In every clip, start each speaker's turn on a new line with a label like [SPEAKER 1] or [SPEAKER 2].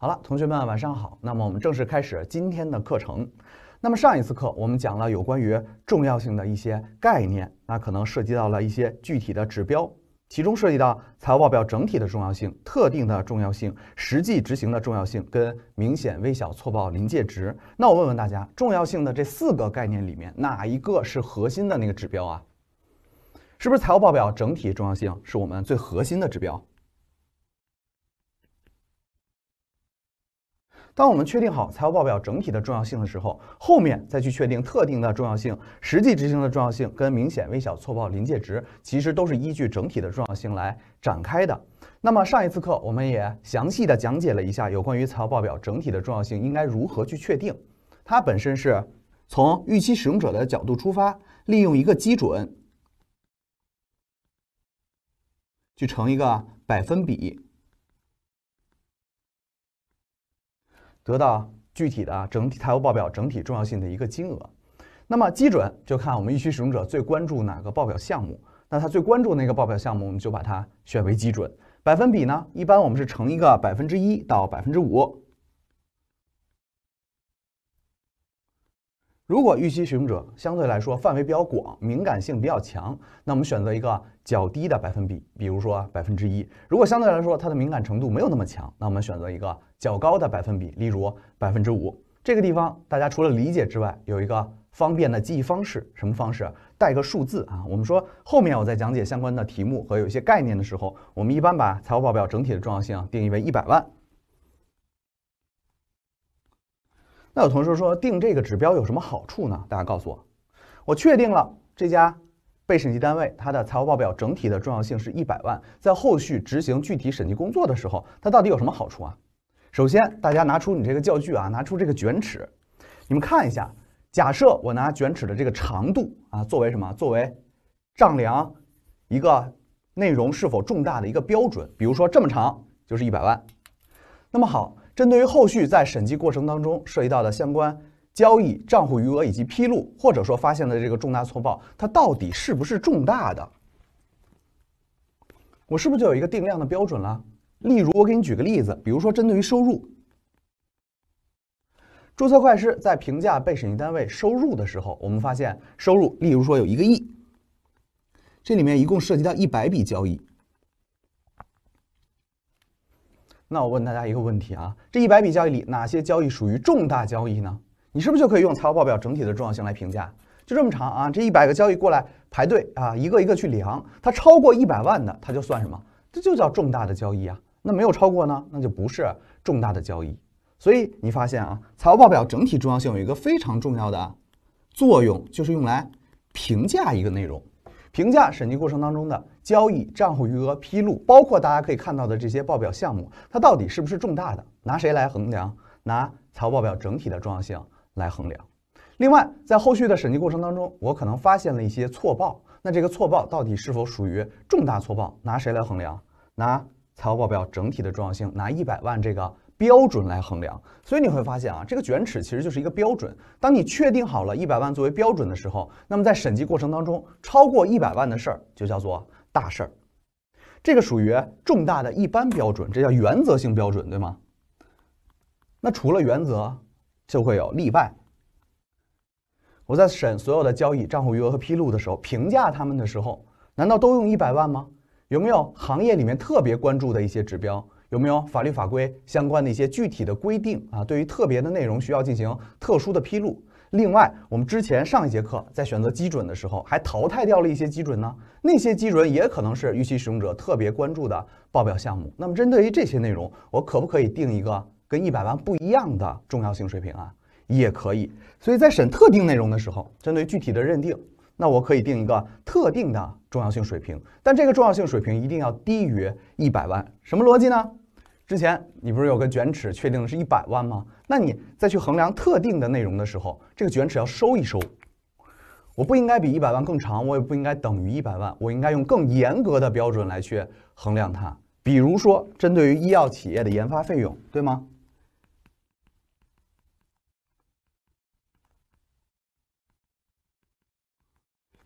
[SPEAKER 1] 好了，同学们，晚上好。那么我们正式开始今天的课程。那么上一次课我们讲了有关于重要性的一些概念，那可能涉及到了一些具体的指标，其中涉及到财务报表整体的重要性、特定的重要性、实际执行的重要性跟明显微小错报临界值。那我问问大家，重要性的这四个概念里面，哪一个是核心的那个指标啊？是不是财务报表整体重要性是我们最核心的指标？当我们确定好财务报表整体的重要性的时候，后面再去确定特定的重要性、实际执行的重要性跟明显微小错报临界值，其实都是依据整体的重要性来展开的。那么上一次课我们也详细的讲解了一下有关于财务报表整体的重要性应该如何去确定，它本身是从预期使用者的角度出发，利用一个基准，去乘一个百分比。得到具体的整体财务报表整体重要性的一个金额，那么基准就看我们预期使用者最关注哪个报表项目，那他最关注那个报表项目，我们就把它选为基准。百分比呢，一般我们是乘一个百分之一到百分之五。如果预期使用者相对来说范围比较广，敏感性比较强，那我们选择一个较低的百分比，比如说百分之一。如果相对来说它的敏感程度没有那么强，那我们选择一个。较高的百分比，例如百分之五，这个地方大家除了理解之外，有一个方便的记忆方式，什么方式？带个数字啊。我们说后面我在讲解相关的题目和有一些概念的时候，我们一般把财务报表整体的重要性啊定义为一百万。那有同学说，定这个指标有什么好处呢？大家告诉我，我确定了这家被审计单位它的财务报表整体的重要性是一百万，在后续执行具体审计工作的时候，它到底有什么好处啊？首先，大家拿出你这个教具啊，拿出这个卷尺，你们看一下。假设我拿卷尺的这个长度啊，作为什么？作为丈量一个内容是否重大的一个标准。比如说这么长就是一百万。那么好，针对于后续在审计过程当中涉及到的相关交易、账户余额以及披露，或者说发现的这个重大错报，它到底是不是重大的？我是不是就有一个定量的标准了？例如，我给你举个例子，比如说针对于收入，注册会计师在评价被审计单位收入的时候，我们发现收入，例如说有一个亿，这里面一共涉及到一百笔交易。那我问大家一个问题啊，这一百笔交易里哪些交易属于重大交易呢？你是不是就可以用财务报表整体的重要性来评价？就这么长啊，这一百个交易过来排队啊，一个一个去量，它超过一百万的，它就算什么？这就叫重大的交易啊。那没有超过呢，那就不是重大的交易。所以你发现啊，财务报表整体重要性有一个非常重要的作用，就是用来评价一个内容，评价审计过程当中的交易、账户余额、披露，包括大家可以看到的这些报表项目，它到底是不是重大的？拿谁来衡量？拿财务报表整体的重要性来衡量。另外，在后续的审计过程当中，我可能发现了一些错报，那这个错报到底是否属于重大错报？拿谁来衡量？拿？财务报表整体的重要性，拿一百万这个标准来衡量，所以你会发现啊，这个卷尺其实就是一个标准。当你确定好了一百万作为标准的时候，那么在审计过程当中，超过一百万的事儿就叫做大事儿，这个属于重大的一般标准，这叫原则性标准，对吗？那除了原则，就会有例外。我在审所有的交易、账户余额和披露的时候，评价他们的时候，难道都用一百万吗？有没有行业里面特别关注的一些指标？有没有法律法规相关的一些具体的规定啊？对于特别的内容需要进行特殊的披露。另外，我们之前上一节课在选择基准的时候，还淘汰掉了一些基准呢。那些基准也可能是预期使用者特别关注的报表项目。那么，针对于这些内容，我可不可以定一个跟一百万不一样的重要性水平啊？也可以。所以在审特定内容的时候，针对具体的认定。那我可以定一个特定的重要性水平，但这个重要性水平一定要低于一百万。什么逻辑呢？之前你不是有个卷尺确定的是一百万吗？那你再去衡量特定的内容的时候，这个卷尺要收一收。我不应该比一百万更长，我也不应该等于一百万，我应该用更严格的标准来去衡量它。比如说，针对于医药企业的研发费用，对吗？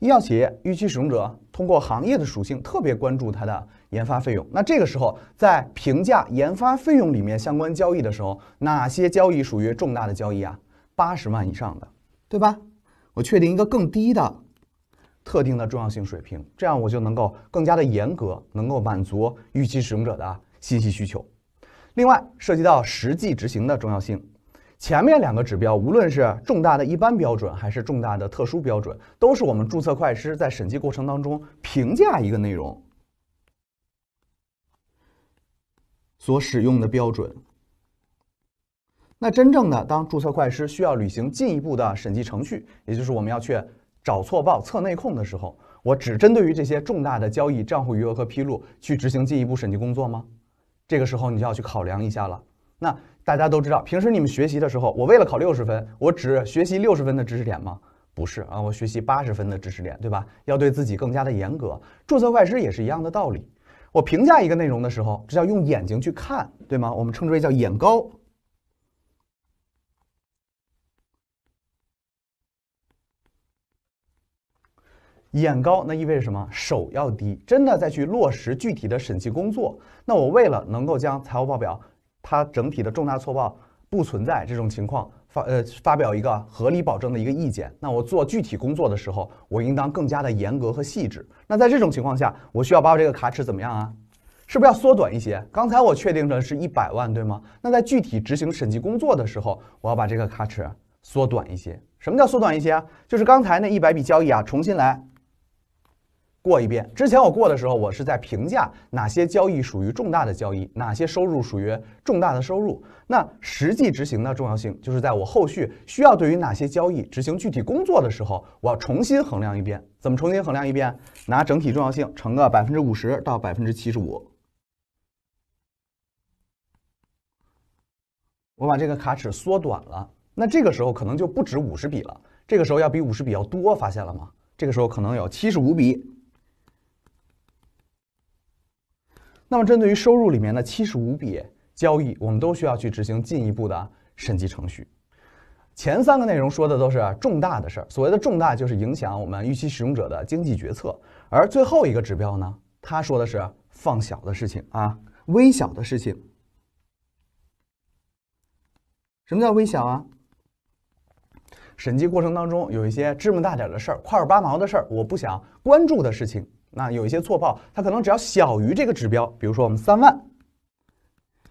[SPEAKER 1] 医药企业预期使用者通过行业的属性特别关注它的研发费用。那这个时候，在评价研发费用里面相关交易的时候，哪些交易属于重大的交易啊？八十万以上的，对吧？我确定一个更低的特定的重要性水平，这样我就能够更加的严格，能够满足预期使用者的信息需求。另外，涉及到实际执行的重要性。前面两个指标，无论是重大的一般标准还是重大的特殊标准，都是我们注册会计师在审计过程当中评价一个内容所使用的标准。那真正的，当注册会计师需要履行进一步的审计程序，也就是我们要去找错报、测内控的时候，我只针对于这些重大的交易、账户余额和披露去执行进一步审计工作吗？这个时候你就要去考量一下了。那大家都知道，平时你们学习的时候，我为了考六十分，我只学习六十分的知识点吗？不是啊，我学习八十分的知识点，对吧？要对自己更加的严格。注册会计师也是一样的道理。我评价一个内容的时候，这叫用眼睛去看，对吗？我们称之为叫眼高。眼高，那意味着什么？手要低。真的再去落实具体的审计工作，那我为了能够将财务报表。它整体的重大错报不存在这种情况，发呃发表一个合理保证的一个意见，那我做具体工作的时候，我应当更加的严格和细致。那在这种情况下，我需要把我这个卡尺怎么样啊？是不是要缩短一些？刚才我确定的是一百万，对吗？那在具体执行审计工作的时候，我要把这个卡尺缩短一些。什么叫缩短一些啊？就是刚才那一百笔交易啊，重新来。过一遍之前，我过的时候，我是在评价哪些交易属于重大的交易，哪些收入属于重大的收入。那实际执行的重要性，就是在我后续需要对于哪些交易执行具体工作的时候，我要重新衡量一遍。怎么重新衡量一遍？拿整体重要性乘个百分之五十到百分之七十五。我把这个卡尺缩短了，那这个时候可能就不止五十笔了。这个时候要比五十笔要多，发现了吗？这个时候可能有七十五笔。那么，针对于收入里面的七十五笔交易，我们都需要去执行进一步的审计程序。前三个内容说的都是重大的事儿，所谓的重大就是影响我们预期使用者的经济决策。而最后一个指标呢，他说的是放小的事情啊，微小的事情。什么叫微小啊？审计过程当中有一些芝麻大点的事儿、块儿八毛的事儿，我不想关注的事情。那有一些错报，它可能只要小于这个指标，比如说我们三万，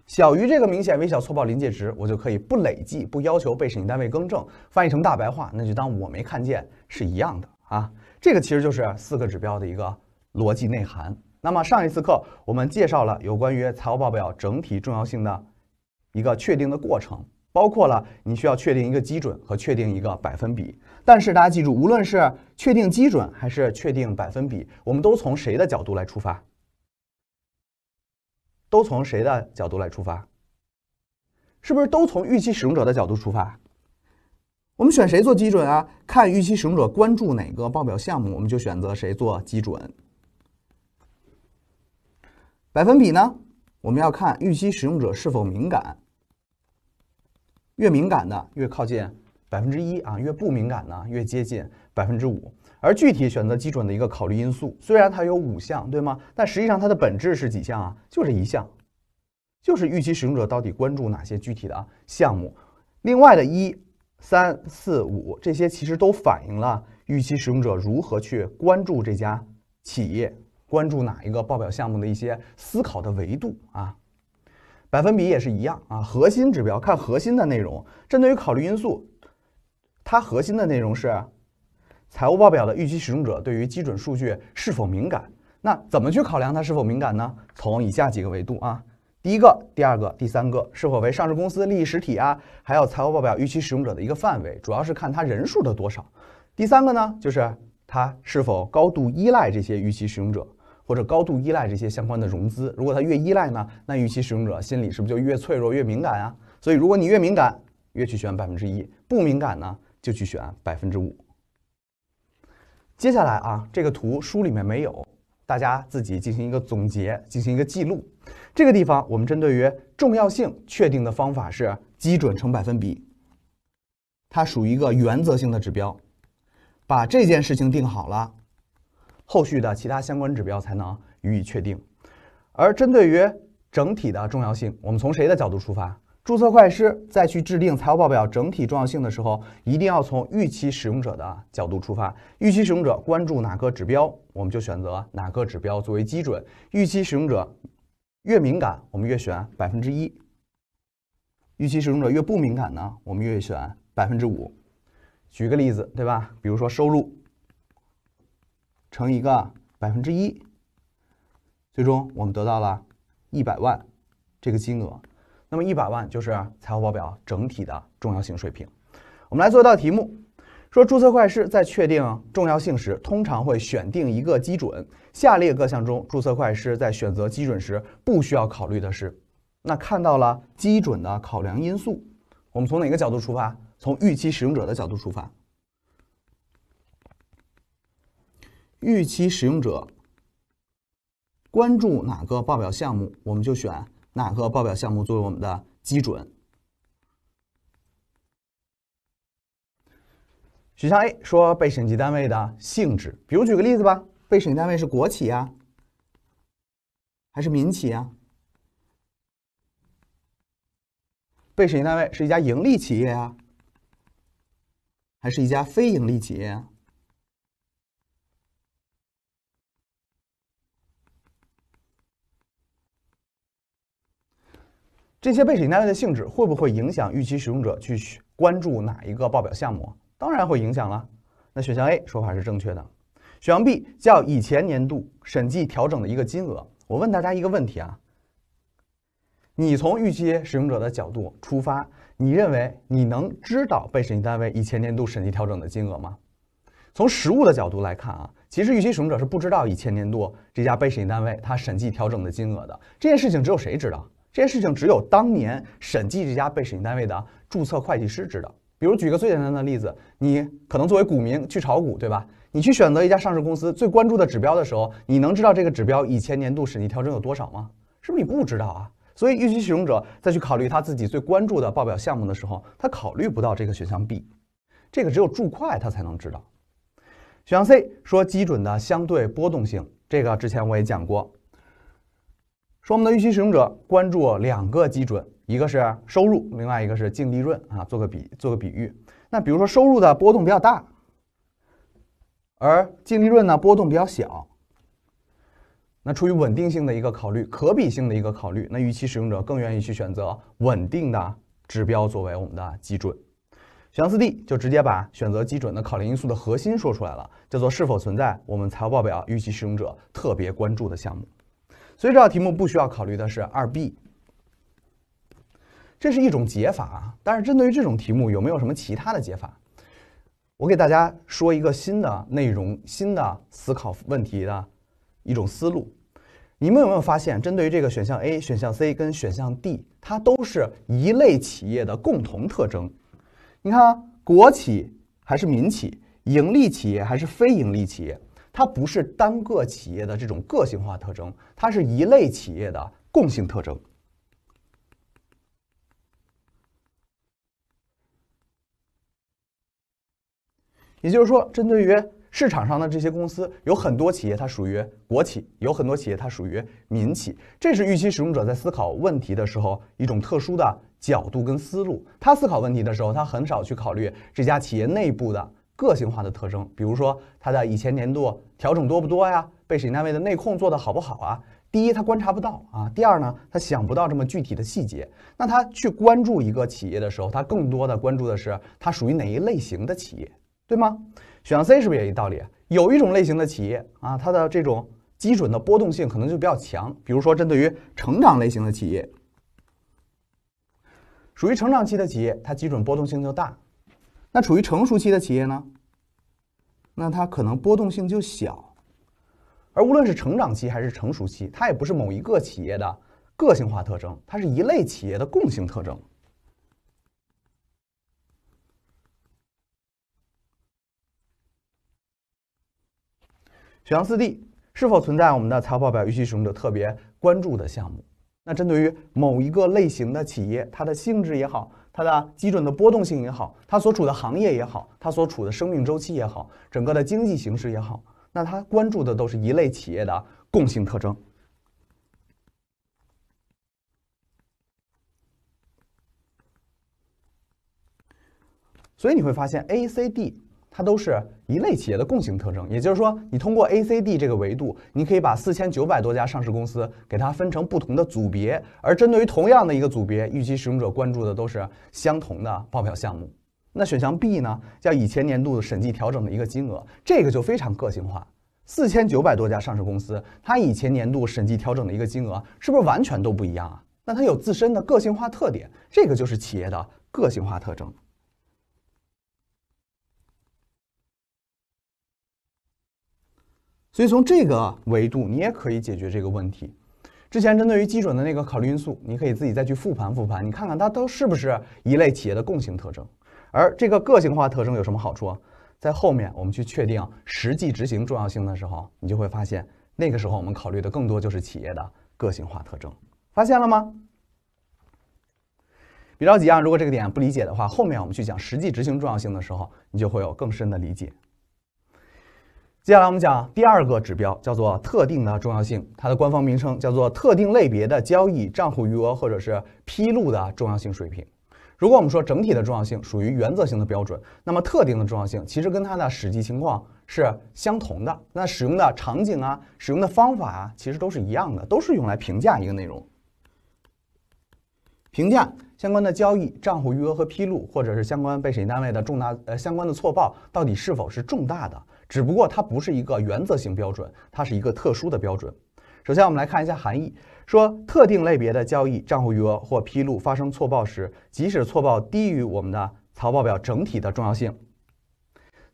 [SPEAKER 1] 小于这个明显微小错报临界值，我就可以不累计，不要求被审计单位更正。翻译成大白话，那就当我没看见是一样的啊。这个其实就是四个指标的一个逻辑内涵。那么上一次课我们介绍了有关于财务报表整体重要性的一个确定的过程。包括了你需要确定一个基准和确定一个百分比，但是大家记住，无论是确定基准还是确定百分比，我们都从谁的角度来出发？都从谁的角度来出发？是不是都从预期使用者的角度出发？我们选谁做基准啊？看预期使用者关注哪个报表项目，我们就选择谁做基准。百分比呢？我们要看预期使用者是否敏感。越敏感的越靠近百分之一啊，越不敏感呢越接近百分之五。而具体选择基准的一个考虑因素，虽然它有五项，对吗？但实际上它的本质是几项啊？就是一项，就是预期使用者到底关注哪些具体的项目。另外的一三四五这些其实都反映了预期使用者如何去关注这家企业，关注哪一个报表项目的一些思考的维度啊。百分比也是一样啊，核心指标看核心的内容。针对于考虑因素，它核心的内容是财务报表的预期使用者对于基准数据是否敏感。那怎么去考量它是否敏感呢？从以下几个维度啊，第一个，第二个，第三个，是否为上市公司利益实体啊？还有财务报表预期使用者的一个范围，主要是看它人数的多少。第三个呢，就是它是否高度依赖这些预期使用者。或者高度依赖这些相关的融资，如果它越依赖呢，那预期使用者心里是不是就越脆弱、越敏感啊？所以，如果你越敏感，越去选百分之一；不敏感呢，就去选百分之五。接下来啊，这个图书里面没有，大家自己进行一个总结，进行一个记录。这个地方我们针对于重要性确定的方法是基准乘百分比，它属于一个原则性的指标，把这件事情定好了。后续的其他相关指标才能予以确定。而针对于整体的重要性，我们从谁的角度出发？注册会计师再去制定财务报表整体重要性的时候，一定要从预期使用者的角度出发。预期使用者关注哪个指标，我们就选择哪个指标作为基准。预期使用者越敏感，我们越选百分之一；预期使用者越不敏感呢，我们越选百分之五。举个例子，对吧？比如说收入。乘一个百分之一，最终我们得到了一百万这个金额。那么一百万就是财务报表整体的重要性水平。我们来做一道题目：说注册会计师在确定重要性时，通常会选定一个基准。下列各项中，注册会计师在选择基准时不需要考虑的是？那看到了基准的考量因素，我们从哪个角度出发？从预期使用者的角度出发。预期使用者关注哪个报表项目，我们就选哪个报表项目作为我们的基准。选项 A 说被审计单位的性质，比如举个例子吧，被审计单位是国企呀，还是民企呀？被审计单位是一家盈利企业啊，还是一家非盈利企业啊？这些被审计单位的性质会不会影响预期使用者去关注哪一个报表项目？当然会影响了。那选项 A 说法是正确的。选项 B 叫以前年度审计调整的一个金额。我问大家一个问题啊，你从预期使用者的角度出发，你认为你能知道被审计单位以前年度审计调整的金额吗？从实物的角度来看啊，其实预期使用者是不知道以前年度这家被审计单位它审计调整的金额的。这件事情只有谁知道。这些事情只有当年审计这家被审计单位的注册会计师知道。比如举个最简单的例子，你可能作为股民去炒股，对吧？你去选择一家上市公司最关注的指标的时候，你能知道这个指标以前年度审计调整有多少吗？是不是你不知道啊？所以预期使用者再去考虑他自己最关注的报表项目的时候，他考虑不到这个选项 B，这个只有注会他才能知道。选项 C 说基准的相对波动性，这个之前我也讲过。说我们的预期使用者关注两个基准，一个是收入，另外一个是净利润啊。做个比做个比喻，那比如说收入的波动比较大，而净利润呢波动比较小。那出于稳定性的一个考虑，可比性的一个考虑，那预期使用者更愿意去选择稳定的指标作为我们的基准。选项四 D 就直接把选择基准的考量因素的核心说出来了，叫做是否存在我们财务报表预期使用者特别关注的项目。所以这道题目不需要考虑的是二 B，这是一种解法。但是针对于这种题目，有没有什么其他的解法？我给大家说一个新的内容，新的思考问题的一种思路。你们有没有发现，针对于这个选项 A、选项 C 跟选项 D，它都是一类企业的共同特征？你看，国企还是民企，盈利企业还是非盈利企业？它不是单个企业的这种个性化特征，它是一类企业的共性特征。也就是说，针对于市场上的这些公司，有很多企业它属于国企，有很多企业它属于民企。这是预期使用者在思考问题的时候一种特殊的角度跟思路。他思考问题的时候，他很少去考虑这家企业内部的。个性化的特征，比如说它的以前年度调整多不多呀？被审计单位的内控做的好不好啊？第一，他观察不到啊；第二呢，他想不到这么具体的细节。那他去关注一个企业的时候，他更多的关注的是它属于哪一类型的企业，对吗？选 C 是不是也一道理？有一种类型的企业啊，它的这种基准的波动性可能就比较强，比如说针对于成长类型的企业，属于成长期的企业，它基准波动性就大。那处于成熟期的企业呢？那它可能波动性就小，而无论是成长期还是成熟期，它也不是某一个企业的个性化特征，它是一类企业的共性特征。选项四 D 是否存在我们的财务报表预期使用者特别关注的项目？那针对于某一个类型的企业，它的性质也好。它的基准的波动性也好，它所处的行业也好，它所处的生命周期也好，整个的经济形势也好，那它关注的都是一类企业的共性特征。所以你会发现 A、C、D。它都是一类企业的共性特征，也就是说，你通过 A、C、D 这个维度，你可以把四千九百多家上市公司给它分成不同的组别，而针对于同样的一个组别，预期使用者关注的都是相同的报表项目。那选项 B 呢，叫以前年度的审计调整的一个金额，这个就非常个性化。四千九百多家上市公司，它以前年度审计调整的一个金额，是不是完全都不一样啊？那它有自身的个性化特点，这个就是企业的个性化特征。所以从这个维度，你也可以解决这个问题。之前针对于基准的那个考虑因素，你可以自己再去复盘复盘，你看看它都是不是一类企业的共性特征，而这个个性化特征有什么好处啊？在后面我们去确定实际执行重要性的时候，你就会发现，那个时候我们考虑的更多就是企业的个性化特征，发现了吗？别着急啊，如果这个点不理解的话，后面我们去讲实际执行重要性的时候，你就会有更深的理解。接下来我们讲第二个指标，叫做特定的重要性。它的官方名称叫做特定类别的交易账户余额或者是披露的重要性水平。如果我们说整体的重要性属于原则性的标准，那么特定的重要性其实跟它的实际情况是相同的。那使用的场景啊，使用的方法啊，其实都是一样的，都是用来评价一个内容，评价相关的交易账户余额和披露，或者是相关被审计单位的重大呃相关的错报到底是否是重大的。只不过它不是一个原则性标准，它是一个特殊的标准。首先，我们来看一下含义：说特定类别的交易、账户余额或披露发生错报时，即使错报低于我们的财务报表整体的重要性，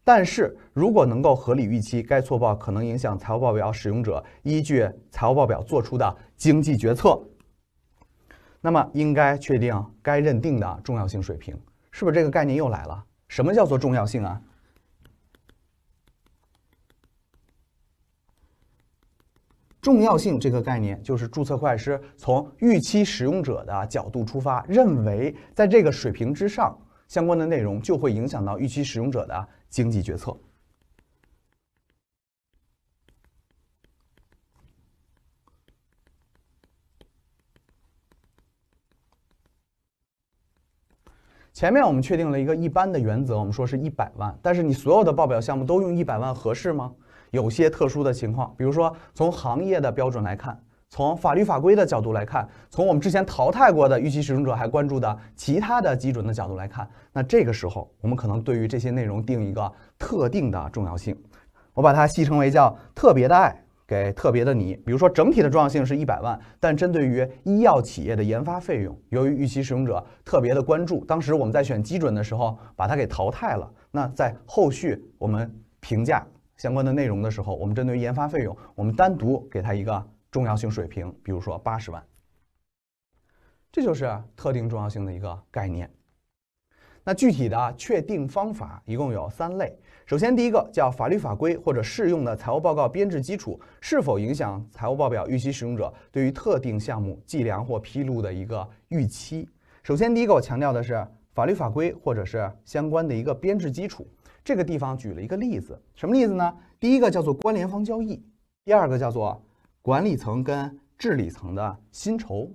[SPEAKER 1] 但是如果能够合理预期该错报可能影响财务报表使用者依据财务报表做出的经济决策，那么应该确定该认定的重要性水平。是不是这个概念又来了？什么叫做重要性啊？重要性这个概念，就是注册会计师从预期使用者的角度出发，认为在这个水平之上，相关的内容就会影响到预期使用者的经济决策。前面我们确定了一个一般的原则，我们说是一百万，但是你所有的报表项目都用一百万合适吗？有些特殊的情况，比如说从行业的标准来看，从法律法规的角度来看，从我们之前淘汰过的预期使用者还关注的其他的基准的角度来看，那这个时候我们可能对于这些内容定一个特定的重要性，我把它戏称为叫特别的爱给特别的你。比如说整体的重要性是一百万，但针对于医药企业的研发费用，由于预期使用者特别的关注，当时我们在选基准的时候把它给淘汰了。那在后续我们评价。相关的内容的时候，我们针对研发费用，我们单独给它一个重要性水平，比如说八十万。这就是特定重要性的一个概念。那具体的确定方法一共有三类。首先，第一个叫法律法规或者适用的财务报告编制基础是否影响财务报表预期使用者对于特定项目计量或披露的一个预期。首先，第一个我强调的是法律法规或者是相关的一个编制基础。这个地方举了一个例子，什么例子呢？第一个叫做关联方交易，第二个叫做管理层跟治理层的薪酬。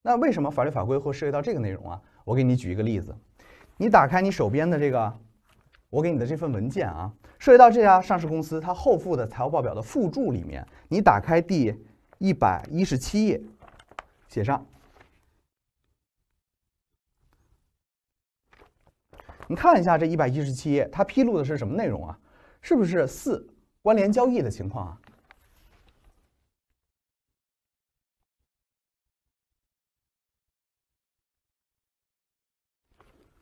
[SPEAKER 1] 那为什么法律法规会涉及到这个内容啊？我给你举一个例子，你打开你手边的这个，我给你的这份文件啊，涉及到这家上市公司它后附的财务报表的附注里面，你打开第一百一十七页，写上。你看一下这一百一十七页，它披露的是什么内容啊？是不是四关联交易的情况啊？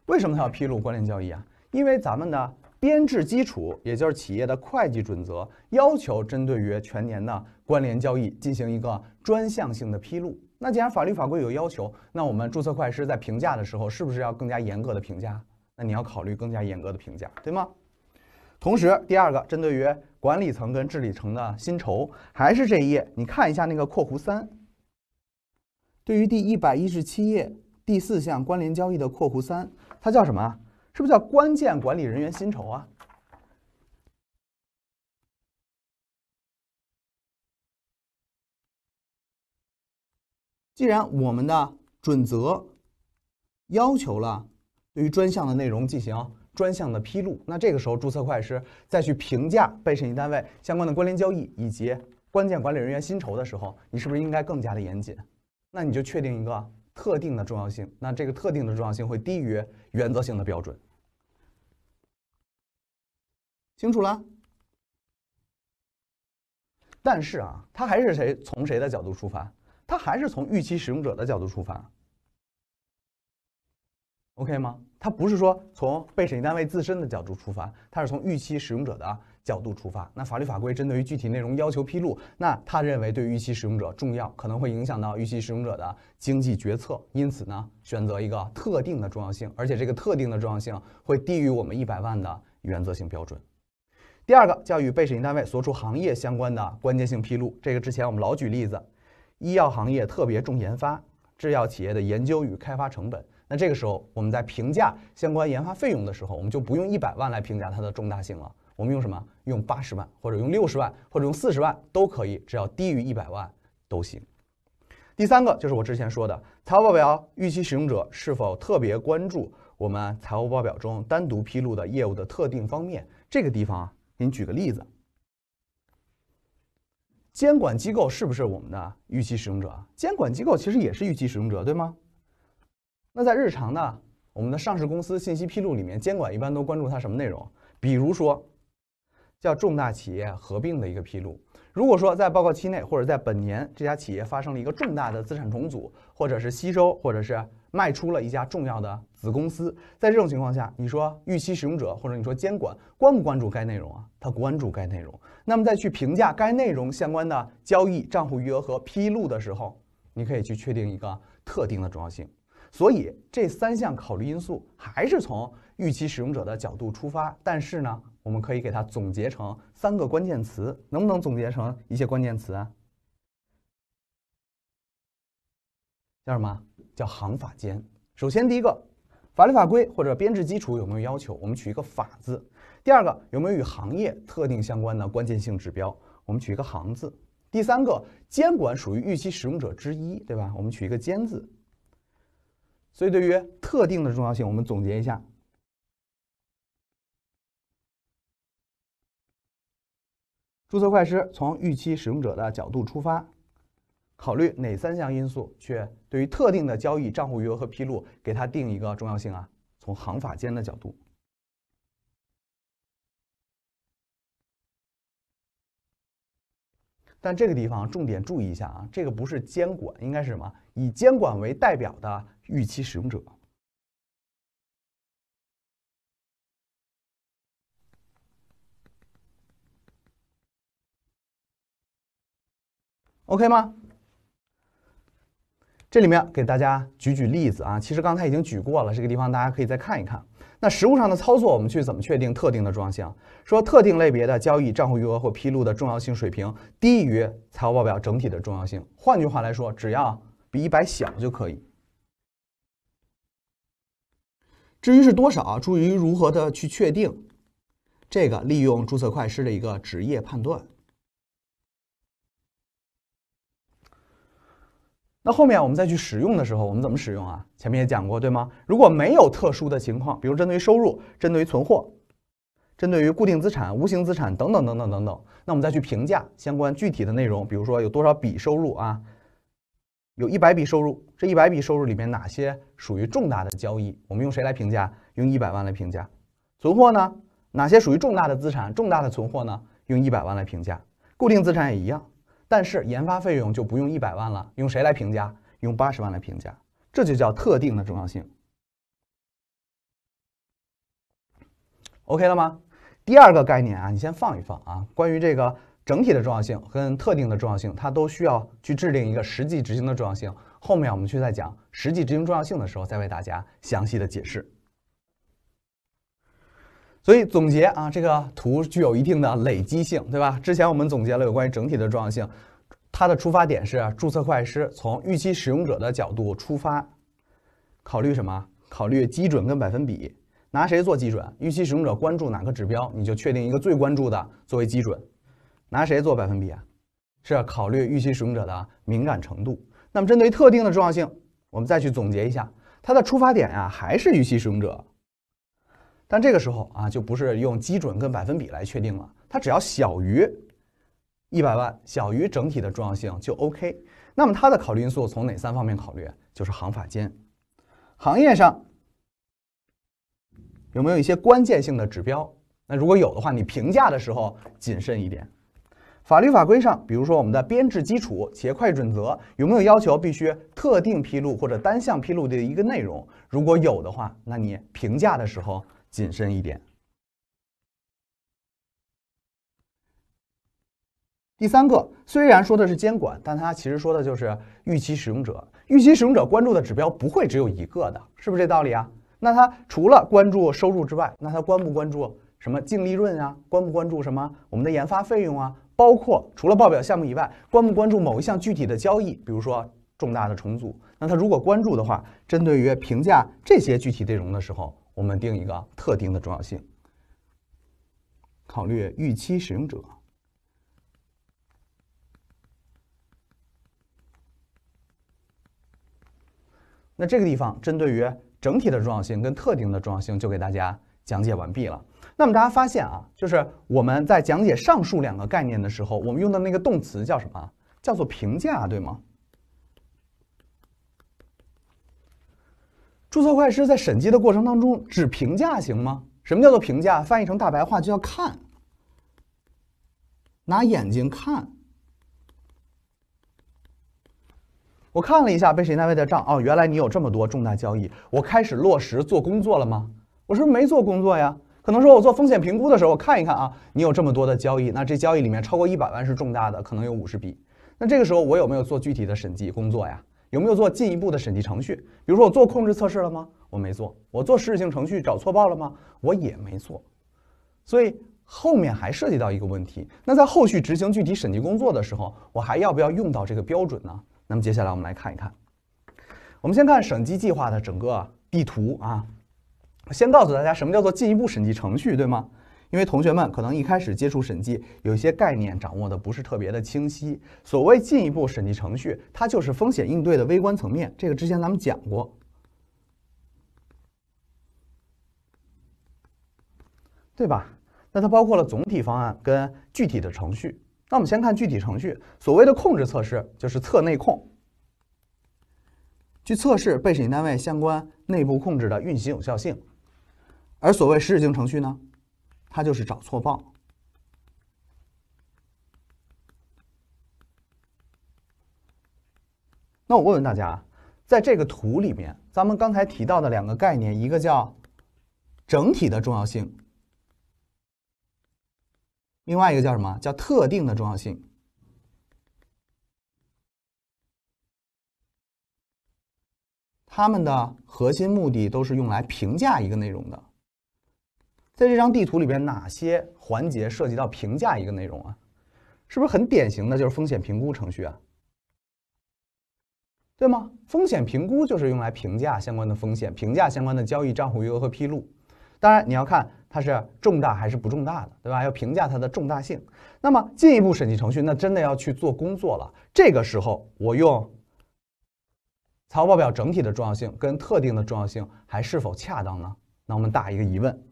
[SPEAKER 1] 为什么它要披露关联交易啊？因为咱们的编制基础，也就是企业的会计准则，要求针对于全年的关联交易进行一个专项性的披露。那既然法律法规有要求，那我们注册会计师在评价的时候，是不是要更加严格的评价？那你要考虑更加严格的评价，对吗？同时，第二个，针对于管理层跟治理层的薪酬，还是这一页？你看一下那个括弧三。对于第一百一十七页第四项关联交易的括弧三，它叫什么？是不是叫关键管理人员薪酬啊？既然我们的准则要求了。对于专项的内容进行专项的披露，那这个时候注册会计师再去评价被审计单位相关的关联交易以及关键管理人员薪酬的时候，你是不是应该更加的严谨？那你就确定一个特定的重要性，那这个特定的重要性会低于原则性的标准，清楚了？但是啊，它还是谁从谁的角度出发？它还是从预期使用者的角度出发。OK 吗？它不是说从被审计单位自身的角度出发，它是从预期使用者的角度出发。那法律法规针对于具体内容要求披露，那他认为对预期使用者重要，可能会影响到预期使用者的经济决策，因此呢，选择一个特定的重要性，而且这个特定的重要性会低于我们一百万的原则性标准。第二个叫与被审计单位所处行业相关的关键性披露，这个之前我们老举例子，医药行业特别重研发，制药企业的研究与开发成本。那这个时候，我们在评价相关研发费用的时候，我们就不用一百万来评价它的重大性了。我们用什么？用八十万，或者用六十万，或者用四十万都可以，只要低于一百万都行。第三个就是我之前说的，财务报表预期使用者是否特别关注我们财务报表中单独披露的业务的特定方面？这个地方，给你举个例子。监管机构是不是我们的预期使用者？监管机构其实也是预期使用者，对吗？那在日常呢，我们的上市公司信息披露里面，监管一般都关注它什么内容？比如说，叫重大企业合并的一个披露。如果说在报告期内或者在本年，这家企业发生了一个重大的资产重组，或者是吸收，或者是卖出了一家重要的子公司，在这种情况下，你说预期使用者或者你说监管关不关注该内容啊？他关注该内容。那么在去评价该内容相关的交易账户余额和披露的时候，你可以去确定一个特定的重要性。所以这三项考虑因素还是从预期使用者的角度出发，但是呢，我们可以给它总结成三个关键词，能不能总结成一些关键词啊？叫什么叫行法监？首先，第一个法律法规或者编制基础有没有要求？我们取一个“法”字。第二个有没有与行业特定相关的关键性指标？我们取一个“行”字。第三个监管属于预期使用者之一，对吧？我们取一个“监”字。所以，对于特定的重要性，我们总结一下：注册会计师从预期使用者的角度出发，考虑哪三项因素，去对于特定的交易、账户余额和披露，给他定一个重要性啊？从行法间的角度。但这个地方重点注意一下啊，这个不是监管，应该是什么？以监管为代表的预期使用者，OK 吗？这里面给大家举举例子啊，其实刚才已经举过了，这个地方大家可以再看一看。那实务上的操作，我们去怎么确定特定的重要性？说特定类别的交易账户余额或披露的重要性水平低于财务报表整体的重要性。换句话来说，只要比一百小就可以。至于是多少，出于如何的去确定，这个利用注册会计师的一个职业判断。那后面我们再去使用的时候，我们怎么使用啊？前面也讲过，对吗？如果没有特殊的情况，比如针对于收入、针对于存货、针对于固定资产、无形资产等等等等等等，那我们再去评价相关具体的内容，比如说有多少笔收入啊？有一百笔收入，这一百笔收入里面哪些属于重大的交易？我们用谁来评价？用一百万来评价。存货呢？哪些属于重大的资产？重大的存货呢？用一百万来评价。固定资产也一样。但是研发费用就不用一百万了，用谁来评价？用八十万来评价，这就叫特定的重要性。OK 了吗？第二个概念啊，你先放一放啊。关于这个整体的重要性跟特定的重要性，它都需要去制定一个实际执行的重要性。后面我们去再讲实际执行重要性的时候，再为大家详细的解释。所以总结啊，这个图具有一定的累积性，对吧？之前我们总结了有关于整体的重要性，它的出发点是注册会计师从预期使用者的角度出发，考虑什么？考虑基准跟百分比，拿谁做基准？预期使用者关注哪个指标，你就确定一个最关注的作为基准，拿谁做百分比啊？是考虑预期使用者的敏感程度。那么针对特定的重要性，我们再去总结一下，它的出发点呀，还是预期使用者。但这个时候啊，就不是用基准跟百分比来确定了，它只要小于一百万，小于整体的重要性就 OK。那么它的考虑因素从哪三方面考虑？就是行法间、行业上有没有一些关键性的指标？那如果有的话，你评价的时候谨慎一点。法律法规上，比如说我们的编制基础、企业会计准则有没有要求必须特定披露或者单项披露的一个内容？如果有的话，那你评价的时候。谨慎一点。第三个，虽然说的是监管，但它其实说的就是预期使用者。预期使用者关注的指标不会只有一个的，是不是这道理啊？那他除了关注收入之外，那他关不关注什么净利润啊？关不关注什么我们的研发费用啊？包括除了报表项目以外，关不关注某一项具体的交易，比如说重大的重组？那他如果关注的话，针对于评价这些具体内容的时候。我们定一个特定的重要性，考虑预期使用者。那这个地方针对于整体的重要性跟特定的重要性，就给大家讲解完毕了。那么大家发现啊，就是我们在讲解上述两个概念的时候，我们用的那个动词叫什么？叫做评价，对吗？注册会计师在审计的过程当中，只评价行吗？什么叫做评价？翻译成大白话，就要看，拿眼睛看。我看了一下被审计单位的账，哦，原来你有这么多重大交易，我开始落实做工作了吗？我是不是没做工作呀？可能说我做风险评估的时候，我看一看啊，你有这么多的交易，那这交易里面超过一百万是重大的，可能有五十笔，那这个时候我有没有做具体的审计工作呀？有没有做进一步的审计程序？比如说，我做控制测试了吗？我没做。我做实质性程序找错报了吗？我也没做。所以后面还涉及到一个问题，那在后续执行具体审计工作的时候，我还要不要用到这个标准呢？那么接下来我们来看一看，我们先看审计计划的整个地图啊。先告诉大家什么叫做进一步审计程序，对吗？因为同学们可能一开始接触审计，有一些概念掌握的不是特别的清晰。所谓进一步审计程序，它就是风险应对的微观层面，这个之前咱们讲过，对吧？那它包括了总体方案跟具体的程序。那我们先看具体程序。所谓的控制测试，就是测内控，去测试被审计单位相关内部控制的运行有效性。而所谓实质性程序呢？它就是找错报。那我问问大家，在这个图里面，咱们刚才提到的两个概念，一个叫整体的重要性，另外一个叫什么叫特定的重要性？它们的核心目的都是用来评价一个内容的。在这张地图里边，哪些环节涉及到评价一个内容啊？是不是很典型的就是风险评估程序啊？对吗？风险评估就是用来评价相关的风险，评价相关的交易、账户余额和披露。当然，你要看它是重大还是不重大的，对吧？要评价它的重大性。那么进一步审计程序，那真的要去做工作了。这个时候，我用财务报表整体的重要性跟特定的重要性还是否恰当呢？那我们打一个疑问。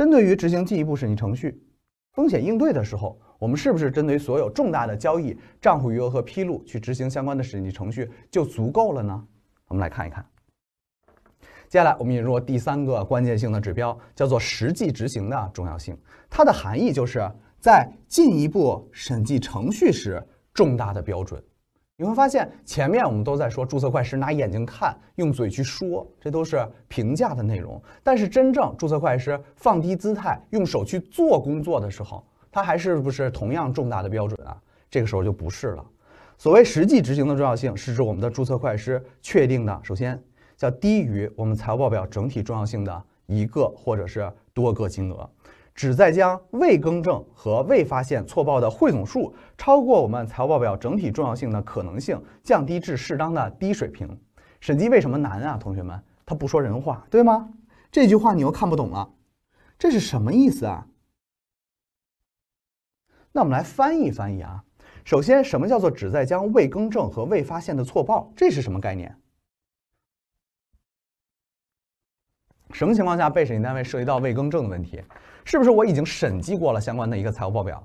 [SPEAKER 1] 针对于执行进一步审计程序、风险应对的时候，我们是不是针对所有重大的交易、账户余额和披露去执行相关的审计程序就足够了呢？我们来看一看。接下来，我们引入第三个关键性的指标，叫做实际执行的重要性。它的含义就是在进一步审计程序时重大的标准。你会发现，前面我们都在说注册会计师拿眼睛看，用嘴去说，这都是评价的内容。但是真正注册会计师放低姿态，用手去做工作的时候，它还是不是同样重大的标准啊？这个时候就不是了。所谓实际执行的重要性，是指我们的注册会计师确定的，首先叫低于我们财务报表整体重要性的一个或者是多个金额。旨在将未更正和未发现错报的汇总数超过我们财务报表整体重要性的可能性降低至适当的低水平。审计为什么难啊？同学们，他不说人话，对吗？这句话你又看不懂了，这是什么意思啊？那我们来翻译翻译啊。首先，什么叫做旨在将未更正和未发现的错报？这是什么概念？什么情况下被审计单位涉及到未更正的问题？是不是我已经审计过了相关的一个财务报表？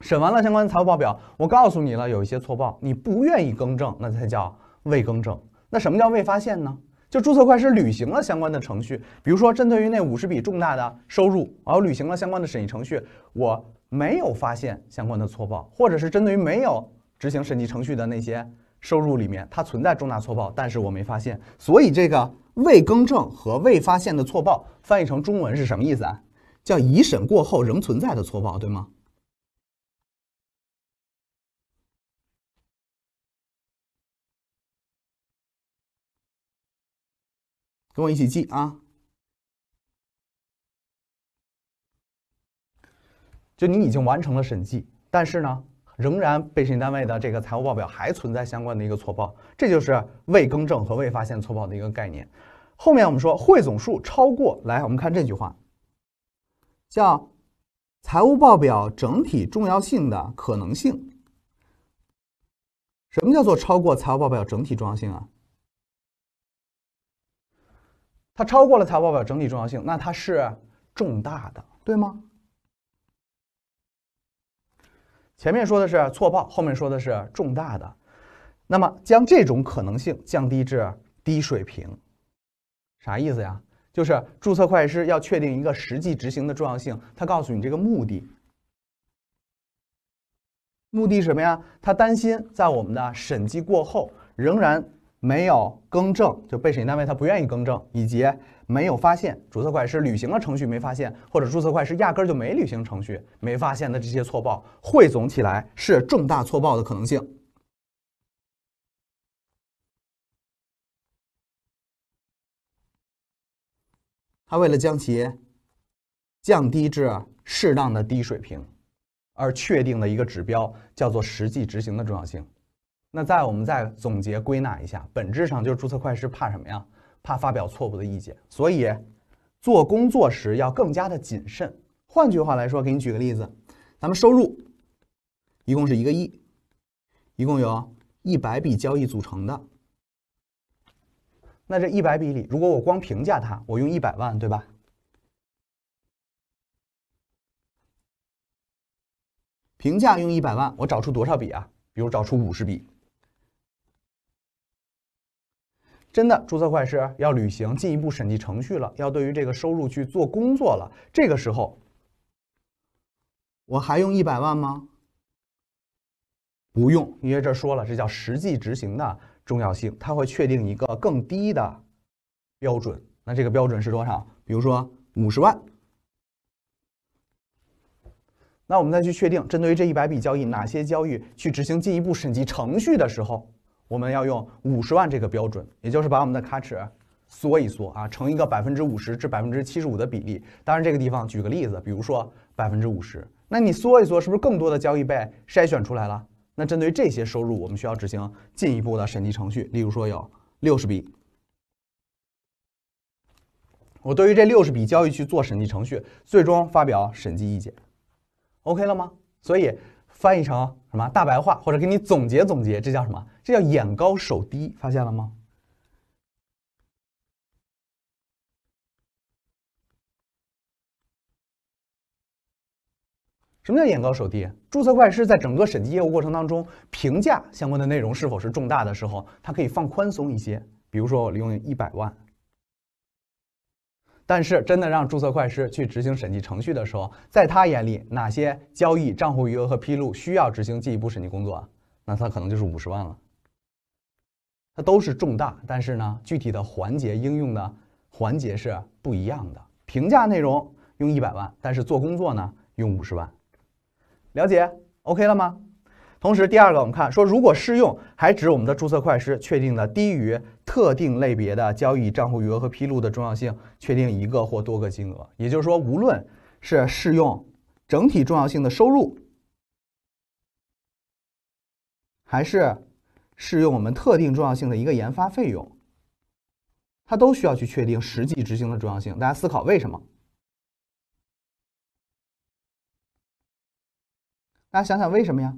[SPEAKER 1] 审完了相关财务报表，我告诉你了有一些错报，你不愿意更正，那才叫未更正。那什么叫未发现呢？就注册会计师履行了相关的程序，比如说针对于那五十笔重大的收入，而履行了相关的审计程序，我没有发现相关的错报，或者是针对于没有执行审计程序的那些收入里面，它存在重大错报，但是我没发现。所以这个未更正和未发现的错报翻译成中文是什么意思啊？叫已审过后仍存在的错报，对吗？
[SPEAKER 2] 跟我一起记啊！
[SPEAKER 1] 就你已经完成了审计，但是呢，仍然被审计单位的这个财务报表还存在相关的一个错报，这就是未更正和未发现错报的一个概念。后面我们说汇总数超过，来，我们看这句话。叫财务报表整体重要性的可能性，什么叫做超过财务报表整体重要性啊？它超过了财务报表整体重要性，那它是重大的，对吗？前面说的是错报，后面说的是重大的，那么将这种可能性降低至低水平，啥意思呀？就是注册会计师要确定一个实际执行的重要性，他告诉你这个目的。目的什么呀？他担心在我们的审计过后，仍然没有更正，就被审计单位他不愿意更正，以及没有发现注册会计师履行了程序没发现，或者注册会计师压根儿就没履行程序没发现的这些错报，汇总起来是重大错报的可能性。他为了将其降低至适当的低水平，而确定的一个指标叫做实际执行的重要性。那在我们再总结归纳一下，本质上就是注册会计师怕什么呀？怕发表错误的意见，所以做工作时要更加的谨慎。换句话来说，给你举个例子，咱们收入一共是一个亿，一共有一百笔交易组成的。那这一百笔里，如果我光评价它，我用一百万，对吧？评价用一百万，我找出多少笔啊？比如找出五十笔。真的注册会计师要履行进一步审计程序了，要对于这个收入去做工作了。这个时候，我还用一百万吗？不用，因为这说了，这叫实际执行的。重要性，它会确定一个更低的标准。那这个标准是多少？比如说五十万。那我们再去确定，针对于这一百笔交易，哪些交易去执行进一步审计程序的时候，我们要用五十万这个标准，也就是把我们的卡尺缩一缩啊，乘一个百分之五十至百分之七十五的比例。当然，这个地方举个例子，比如说百分之五十，那你缩一缩，是不是更多的交易被筛选出来了？那针对这些收入，我们需要执行进一步的审计程序，例如说有六十笔，我对于这六十笔交易去做审计程序，最终发表审计意见，OK 了吗？所以翻译成什么大白话，或者给你总结总结，这叫什么？这叫眼高手低，发现了吗？什么叫眼高手低？注册会计师在整个审计业务过程当中，评价相关的内容是否是重大的时候，它可以放宽松一些，比如说我用一百万。但是真的让注册会计师去执行审计程序的时候，在他眼里哪些交易、账户余额和披露需要执行进一步审计工作，那他可能就是五十万了。它都是重大，但是呢，具体的环节应用的环节是不一样的。评价内容用一百万，但是做工作呢用五十万。了解 OK 了吗？同时，第二个，我们看说，如果适用，还指我们的注册会计师确定的低于特定类别的交易账户余额和披露的重要性，确定一个或多个金额。也就是说，无论是适用整体重要性的收入，还是适用我们特定重要性的一个研发费用，它都需要去确定实际执行的重要性。大家思考为什么？
[SPEAKER 2] 大家想想为什么呀？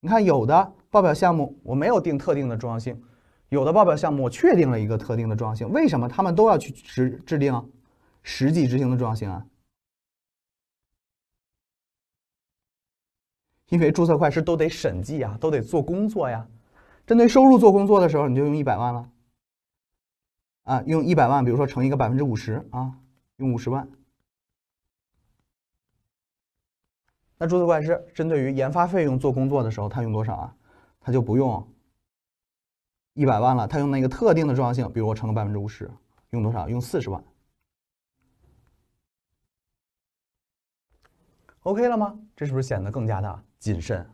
[SPEAKER 1] 你看，有的报表项目我没有定特定的重要性，有的报表项目我确定了一个特定的重要性，为什么他们都要去执制定实际执行的重要性啊？因为注册会计师都得审计啊，都得做工作呀。针对收入做工作的时候，你就用一百万了啊，用一百万，比如说乘一个百分之五十啊，用五十万。那注册会计师针对于研发费用做工作的时候，他用多少啊？他就不用一百万了，他用那个特定的重要性，比如我乘百分之五十，用多少？用四十万。OK 了吗？这是不是显得更加的谨慎？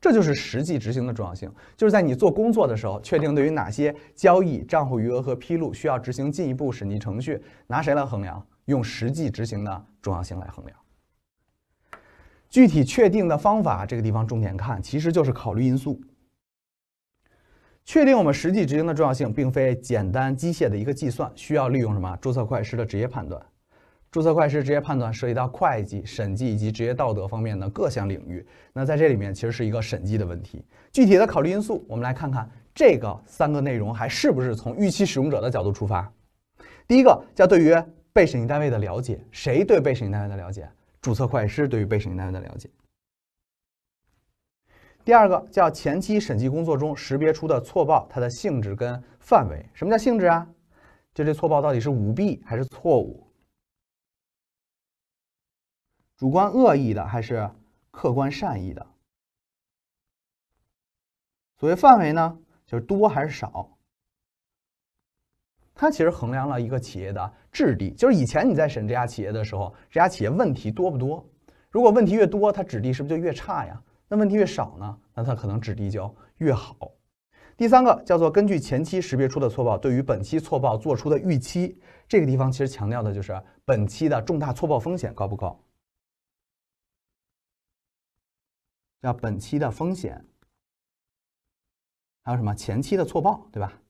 [SPEAKER 1] 这就是实际执行的重要性，就是在你做工作的时候，确定对于哪些交易、账户余额和披露需要执行进一步审计程序，拿谁来衡量？用实际执行的重要性来衡量。具体确定的方法，这个地方重点看，其实就是考虑因素。确定我们实际执行的重要性，并非简单机械的一个计算，需要利用什么？注册会计师的职业判断。注册会计师职业判断涉及到会计、审计以及职业道德方面的各项领域。那在这里面，其实是一个审计的问题。具体的考虑因素，我们来看看这个三个内容还是不是从预期使用者的角度出发？第一个叫对于被审计单位的了解，谁对被审计单位的了解？注册会计师对于被审计单位的了解。第二个叫前期审计工作中识别出的错报，它的性质跟范围。什么叫性质啊？就这错报到底是舞弊还是错误？主观恶意的还是客观善意的？所谓范围呢，就是多还是少？它其实衡量了一个企业的。质地就是以前你在审这家企业的时候，这家企业问题多不多？如果问题越多，它质地是不是就越差呀？那问题越少呢？那它可能质地就越好。第三个叫做根据前期识别出的错报，对于本期错报做出的预期，这个地方其实强调的就是本期的重大错报风险高不高？叫本期的风险，还有什
[SPEAKER 2] 么前期的错报，对吧？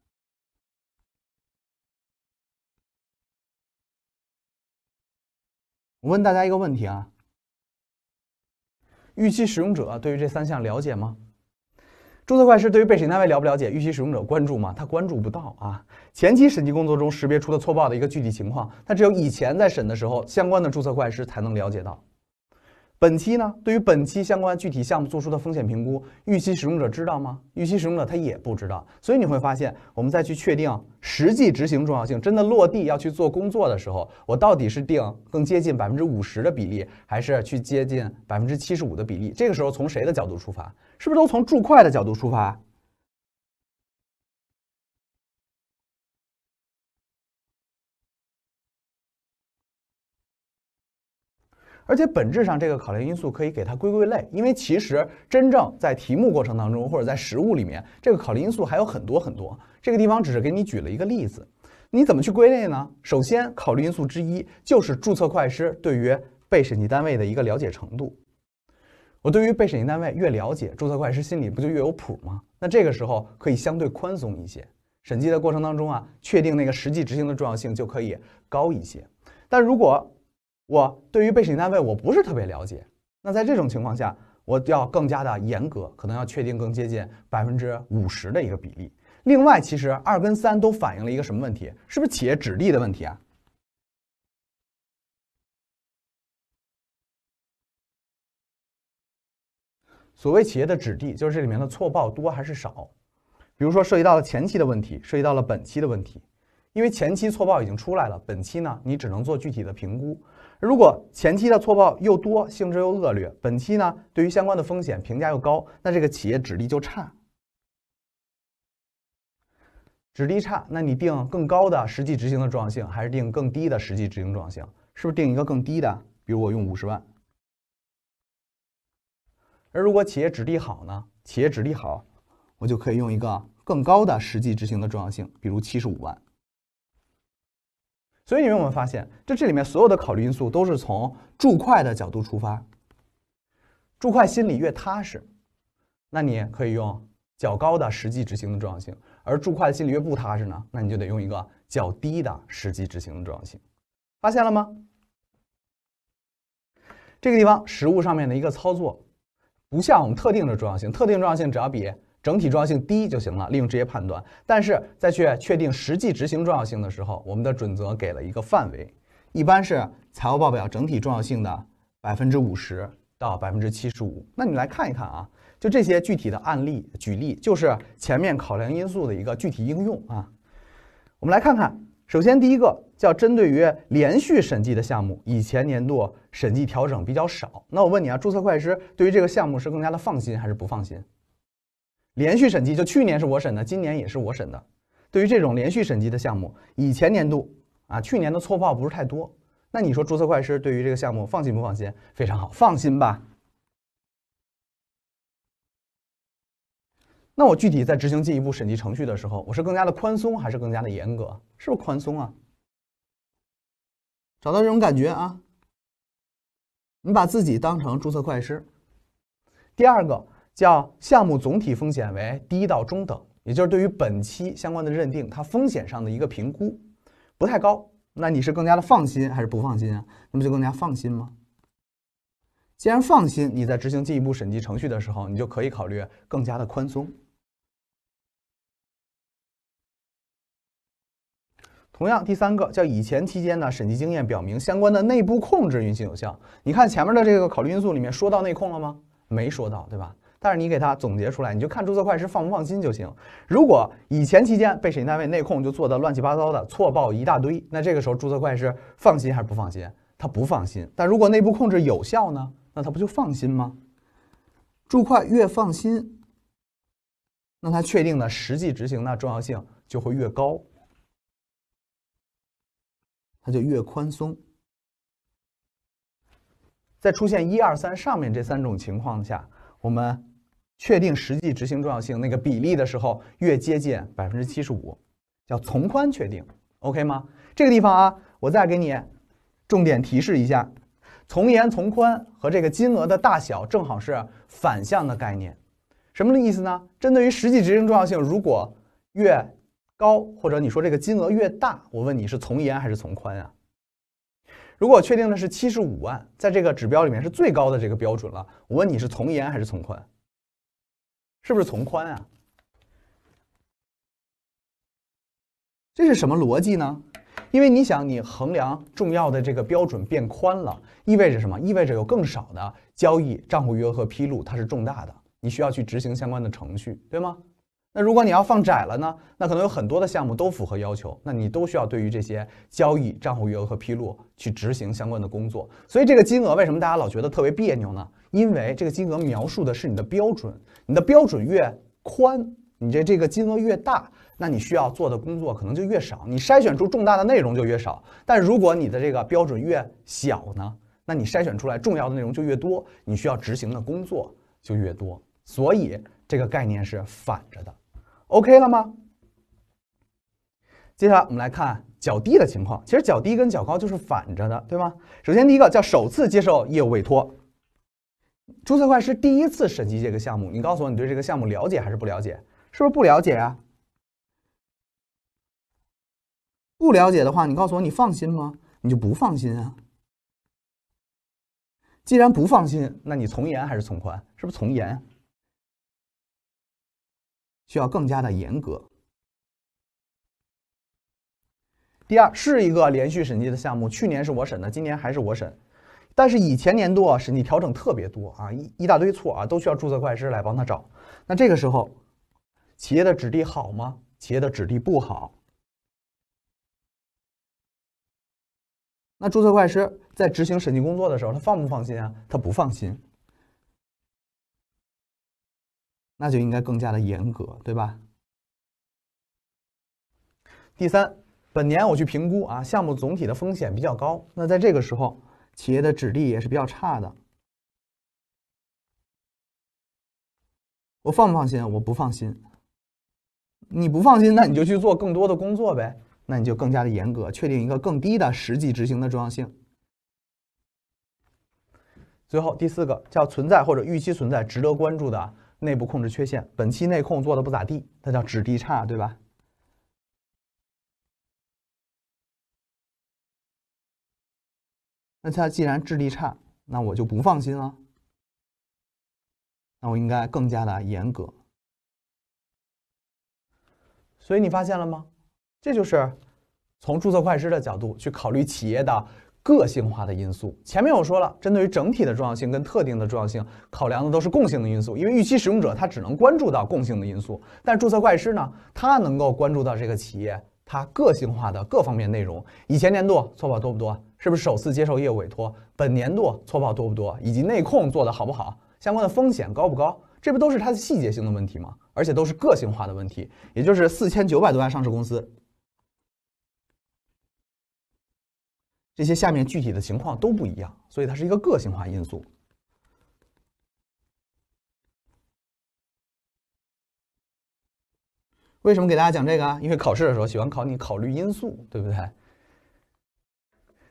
[SPEAKER 1] 我问大家一个问题啊，预期使用者对于这三项了解吗？注册会计师对于被审单位了不了解？预期使用者关注吗？他关注不到啊。前期审计工作中识别出的错报的一个具体情况，他只有以前在审的时候相关的注册会计师才能了解到。本期呢，对于本期相关具体项目做出的风险评估，预期使用者知道吗？预期使用者他也不知道，所以你会发现，我们再去确定实际执行重要性，真的落地要去做工作的时候，我到底是定更接近百分之五十的比例，还是去接近百分之七十五的比例？这个时候从谁的角度出发，是不是都从注会的角度出发？而且本质上，这个考虑因素可以给它归归类，因为其实真正在题目过程当中，或者在实物里面，这个考虑因素还有很多很多。这个地方只是给你举了一个例子，你怎么去归类呢？首先，考虑因素之一就是注册会计师对于被审计单位的一个了解程度。我对于被审计单位越了解，注册会计师心里不就越有谱吗？那这个时候可以相对宽松一些，审计的过程当中啊，确定那个实际执行的重要性就可以高一些。但如果我对于被审计单位我不是特别了解，那在这种情况下，我要更加的严格，可能要确定更接近百分之五十的一个比例。另外，其实二跟三都反映了一个什么问题？是不是企业质地的问题啊？所谓企业的质地，就是这里面的错报多还是少？比如说，涉及到了前期的问题，涉及到了本期的问题，因为前期错报已经出来了，本期呢，你只能做具体的评估。如果前期的错报又多，性质又恶劣，本期呢对于相关的风险评价又高，那这个企业质地就差，质地差，那你定更高的实际执行的重要性，还是定更低的实际执行重要性？是不是定一个更低的？比如我用五十万。而如果企业质地好呢？企业质地好，我就可以用一个更高的实际执行的重要性，比如七十五万。所以你们有没有发现，就这里面所有的考虑因素都是从助快的角度出发。助快心里越踏实，那你可以用较高的实际执行的重要性；而助快的心里越不踏实呢，那你就得用一个较低的实际执行的重要性。发现了吗？这个地方实物上面的一个操作，不像我们特定的重要性，特定重要性只要比。整体重要性低就行了，利用直接判断。但是在去确定实际执行重要性的时候，我们的准则给了一个范围，一般是财务报表整体重要性的百分之五十到百分之七十五。那你来看一看啊，就这些具体的案例举例，就是前面考量因素的一个具体应用啊。我们来看看，首先第一个叫针对于连续审计的项目，以前年度审计调整比较少。那我问你啊，注册会计师对于这个项目是更加的放心还是不放心？连续审计，就去年是我审的，今年也是我审的。对于这种连续审计的项目，以前年度啊，去年的错报不是太多。那你说注册会计师对于这个项目放心不放心？非常好，放心吧。那我具体在执行进一步审计程序的时候，我是更加的宽松还是更加的严格？是不是宽松啊？找到这种感觉啊，你把自己当成注册会计师。第二个。叫项目总体风险为低到中等，也就是对于本期相关的认定，它风险上的一个评估不太高。那你是更加的放心还是不放心啊？那么就更加放心吗？既然放心，你在执行进一步审计程序的时候，你就可以考虑更加的宽松。同样，第三个叫以前期间呢，审计经验表明相关的内部控制运行有效。你看前面的这个考虑因素里面说到内控了吗？没说到，对吧？但是你给他总结出来，你就看注册会计师放不放心就行。如果以前期间被审计单位内控就做的乱七八糟的，错报一大堆，那这个时候注册会计师放心还是不放心？他不放心。但如果内部控制有效呢？那他不就放心吗？注会越放心，那他确定的实际执行的重要性就会越高，他就越宽松。在出现一二三上面这三种情况下，我们。确定实际执行重要性那个比例的时候，越接近百分之七十五，叫从宽确定，OK 吗？这个地方啊，我再给你重点提示一下，从严从宽和这个金额的大小正好是反向的概念。什么意思呢？针对于实际执行重要性，如果越高，或者你说这个金额越大，我问你是从严还是从宽啊？如果确定的是七十五万，在这个指标里面是最高的这个标准了，我问你是从严还是从宽？是不是从宽啊？这是什么逻辑呢？因为你想，你衡量重要的这个标准变宽了，意味着什么？意味着有更少的交易、账户余额和披露它是重大的，你需要去执行相关的程序，对吗？那如果你要放窄了呢？那可能有很多的项目都符合要求，那你都需要对于这些交易、账户余额和披露去执行相关的工作。所以这个金额为什么大家老觉得特别别扭呢？因为这个金额描述的是你的标准，你的标准越宽，你这这个金额越大，那你需要做的工作可能就越少，你筛选出重大的内容就越少。但如果你的这个标准越小呢，那你筛选出来重要的内容就越多，你需要执行的工作就越多。所以这个概念是反着的。OK 了吗？接下来我们来看较低的情况，其实较低跟较高就是反着的，对吗？首先第一个叫首次接受业务委托。注册会计师第一次审计这个项目，你告诉我你对这个项目了解还是不了解？是不是不了解啊？不了解的话，你告诉我你放心吗？
[SPEAKER 2] 你就不放心啊？既然不放心，那你从严还是从宽？是不是从严？需要更加的严
[SPEAKER 1] 格。第二，是一个连续审计的项目，去年是我审的，今年还是我审。但是以前年度啊，审计调整特别多啊，一一大堆错啊，都需要注册会计师来帮他找。那这个时候企业的质地好吗？企业的质地不好。那注册会计师在执行审计工作的时候，他放不放心啊？他不放心。那就应该更加的严格，对吧？第三，本年我去评估啊，项目总体的风险比较高。那在这个时候。企业的质地也是比较差的，我放不放心？我不放心。你不放心，那你就去做更多的工作呗。那你就更加的严格，确定一个更低的实际执行的重要性。最后第四个叫存在或者预期存在值得关注的内部控制缺陷，本期内控做的不咋地，它叫质地差，对吧？
[SPEAKER 2] 那他既然智力差，那我就不放心了。
[SPEAKER 1] 那我应该更加的严格。所以你发现了吗？这就是从注册会计师的角度去考虑企业的个性化的因素。前面我说了，针对于整体的重要性跟特定的重要性考量的都是共性的因素，因为预期使用者他只能关注到共性的因素，但注册会计师呢，他能够关注到这个企业。它个性化的各方面内容，以前年度错报多不多？是不是首次接受业务委托？本年度错报多不多？以及内控做的好不好？相关的风险高不高？这不都是它的细节性的问题吗？而且都是个性化的问题，也就是四千九百多万上市公司，这些下面具体的情况都不一样，所以它是一个个性化因素。为什么给大家讲这个啊？因为考试的时候喜欢考你考虑因素，对不对？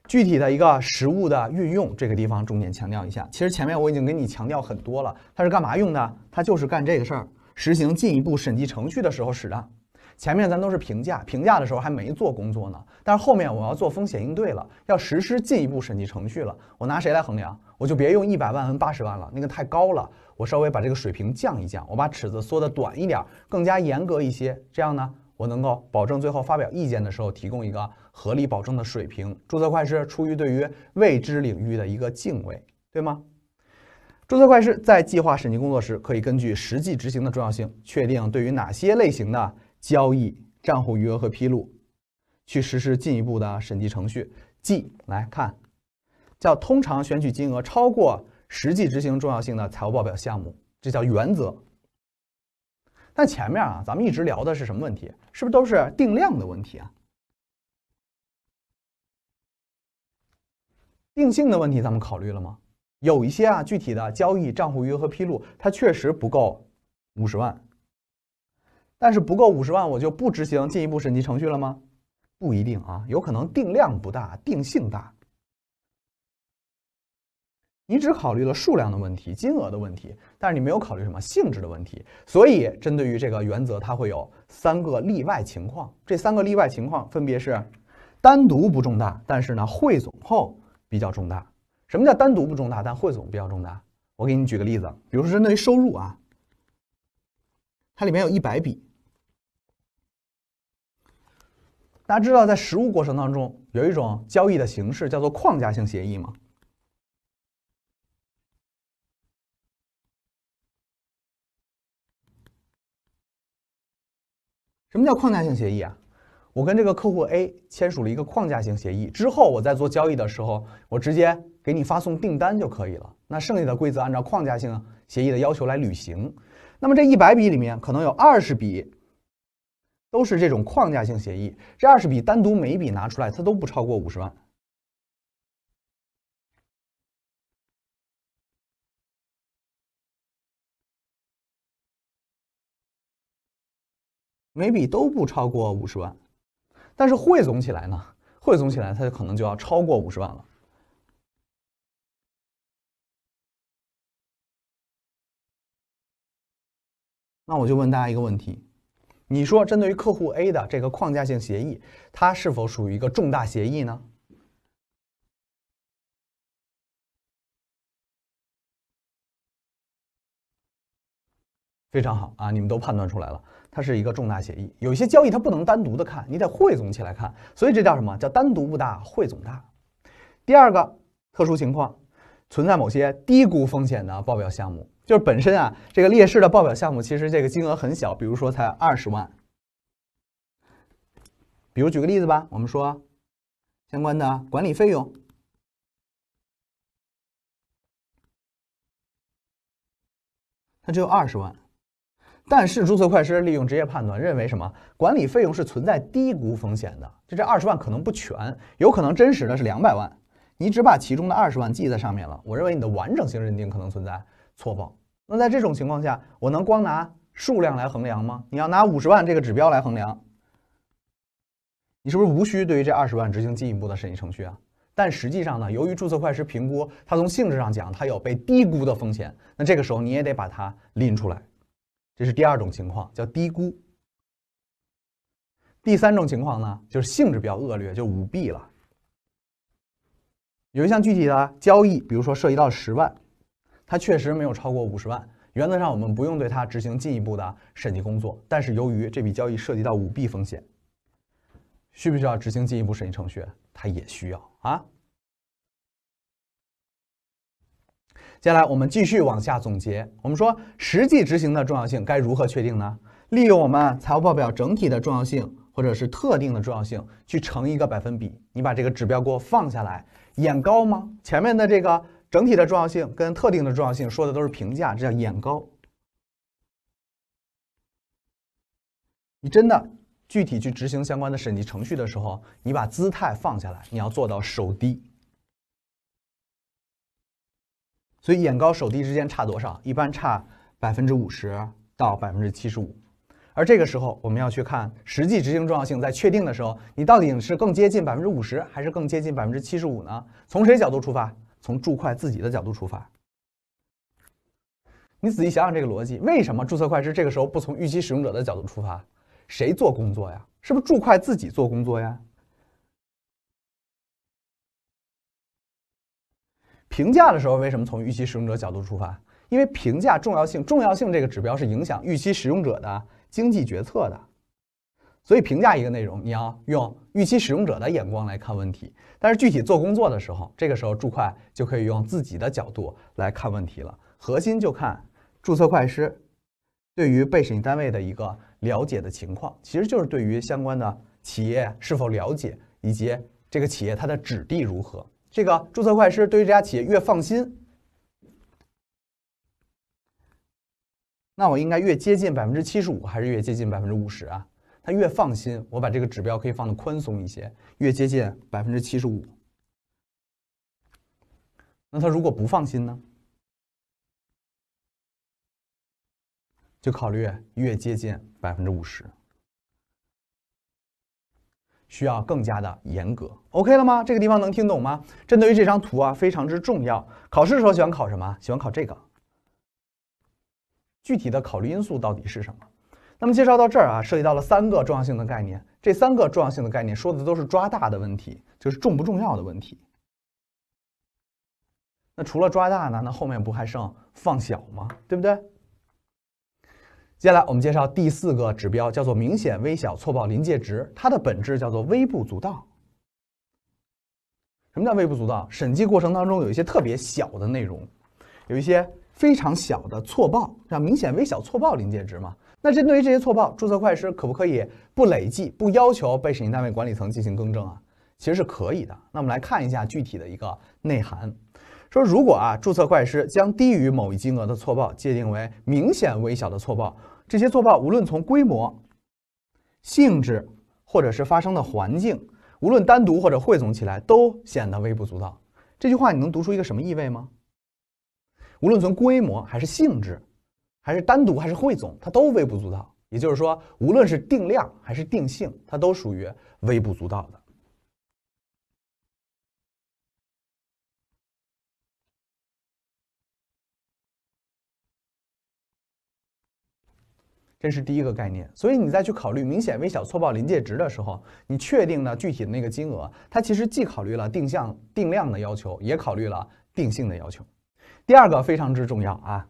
[SPEAKER 1] 具体的一个实物的运用，这个地方重点强调一下。其实前面我已经给你强调很多了，它是干嘛用的？它就是干这个事儿，实行进一步审计程序的时候使的。前面咱都是评价，评价的时候还没做工作呢。但是后面我要做风险应对了，要实施进一步审计程序了，我拿谁来衡量？我就别用一百万跟八十万了，那个太高了。我稍微把这个水平降一降，我把尺子缩得短一点，更加严格一些，这样呢，我能够保证最后发表意见的时候提供一个合理保证的水平。注册会计师出于对于未知领域的一个敬畏，对吗？注册会计师在计划审计工作时，可以根据实际执行的重要性，确定对于哪些类型的交易、账户余额和披露，去实施进一步的审计程序。记来看，叫通常选取金额超过。实际执行重要性的财务报表项目，这叫原则。但前面啊，咱们一直聊的是什么问题？是不是都是定量的问题啊？定性的问题咱们考虑了吗？有一些啊具体的交易、账户余额和披露，它确实不够五十万，但是不够五十万，我就不执行进一步审计程序了吗？不一定啊，有可能定量不大，定性大。你只考虑了数量的问题、金额的问题，但是你没有考虑什么性质的问题。所以，针对于这个原则，它会有三个例外情况。这三个例外情况分别是：单独不重大，但是呢，汇总后比较重大。什么叫单独不重大，但汇总比较重大？我给你举个例子，比如说针对于收入啊，它里面有一百笔。大家知道，在实物过程当中，有一种交易的形式叫做框架性协议吗？什么叫框架性协议啊？我跟这个客户 A 签署了一个框架性协议之后，我在做交易的时候，我直接给你发送订单就可以了。那剩下的规则按照框架性协议的要求来履行。那么这一百笔里面，可能有二十笔都是这种框架性协议，这二十笔单独每一笔拿出来，它都不超过五十万。每笔都不超过五十万，但是汇总起来呢？汇总起来，它就可能就要超过五十万了。那我就问大家一个问题：你说，针对于客户 A 的这个框架性协议，它是否属于一个重大协议呢？非常好啊，你们都判断出来了。它是一个重大协议，有一些交易它不能单独的看，你得汇总起来看，所以这叫什么叫单独不大，汇总大。第二个特殊情况存在某些低估风险的报表项目，就是本身啊这个列式的报表项目其实这个金额很小，比如说才二十万。比如举个例子吧，我们说相关的管理费用，它只有二十万。但是注册会计师利用职业判断认为，什么管理费用是存在低估风险的？就这二十万可能不全，有可能真实的是两百万，你只把其中的二十万记在上面了。我认为你的完整性认定可能存在错报。那在这种情况下，我能光拿数量来衡量吗？你要拿五十万这个指标来衡量，你是不是无需对于这二十万执行进一步的审议程序啊？但实际上呢，由于注册会计师评估，它从性质上讲，它有被低估的风险。那这个时候你也得把它拎出来。这是第二种情况，叫低估。第三种情况呢，就是性质比较恶劣，就舞弊了。有一项具体的交易，比如说涉及到十万，它确实没有超过五十万，原则上我们不用对它执行进一步的审计工作。但是由于这笔交易涉及到舞弊风险，需不需要执行进一步审计程序？它也需要啊。接下来我们继续往下总结。我们说实际执行的重要性该如何确定呢？利用我们财务报表整体的重要性或者是特定的重要性去乘一个百分比，你把这个指标给我放下来，眼高吗？前面的这个整体的重要性跟特定的重要性说的都是评价，这叫眼高。你真的具体去执行相关的审计程序的时候，你把姿态放下来，你要做到手低。所以眼高手低之间差多少？一般差百分之五十到百分之七十五。而这个时候，我们要去看实际执行重要性在确定的时候，你到底是更接近百分之五十还是更接近百分之七十五呢？从谁角度出发？从注会自己的角度出发。你仔细想想这个逻辑，为什么注册会计师这个时候不从预期使用者的角度出发？谁做工作呀？是不是注会自己做工作呀？评价的时候，为什么从预期使用者角度出发？因为评价重要性，重要性这个指标是影响预期使用者的经济决策的。所以，评价一个内容，你要用预期使用者的眼光来看问题。但是，具体做工作的时候，这个时候注会就可以用自己的角度来看问题了。核心就看注册会计师对于被审计单位的一个了解的情况，其实就是对于相关的企业是否了解，以及这个企业它的质地如何。这个注册会计师对于这家企业越放心，那我应该越接近百分之七十五，还是越接近百分之五十啊？他越放心，我把这个指标可以放的宽松一些，越接近百分之七十五。那他如果不放心呢？就考虑越接近百分之五十。需要更加的严格，OK 了吗？这个地方能听懂吗？针对于这张图啊，非常之重要。考试的时候喜欢考什么？喜欢考这个。具体的考虑因素到底是什么？那么介绍到这儿啊，涉及到了三个重要性的概念。这三个重要性的概念说的都是抓大的问题，就是重不重要的问题。那除了抓大呢，那后面不还剩放小吗？对不对？接下来我们介绍第四个指标，叫做明显微小错报临界值，它的本质叫做微不足道。什么叫微不足道？审计过程当中有一些特别小的内容，有一些非常小的错报，叫明显微小错报临界值嘛。那针对于这些错报，注册会计师可不可以不累计，不要求被审计单位管理层进行更正啊？其实是可以的。那我们来看一下具体的一个内涵，说如果啊，注册会计师将低于某一金额的错报界定为明显微小的错报。这些作报，无论从规模、性质，或者是发生的环境，无论单独或者汇总起来，都显得微不足道。这句话你能读出一个什么意味吗？无论从规模还是性质，还是单独还是汇总，它都微不足道。也就是说，无论是定量还是定性，它都属于微不足道的。这是第一个概念，所以你再去考虑明显微小错报临界值的时候，你确定呢具体的那个金额，它其实既考虑了定向定量的要求，也考虑了定性的要求。第二个非常之重要啊，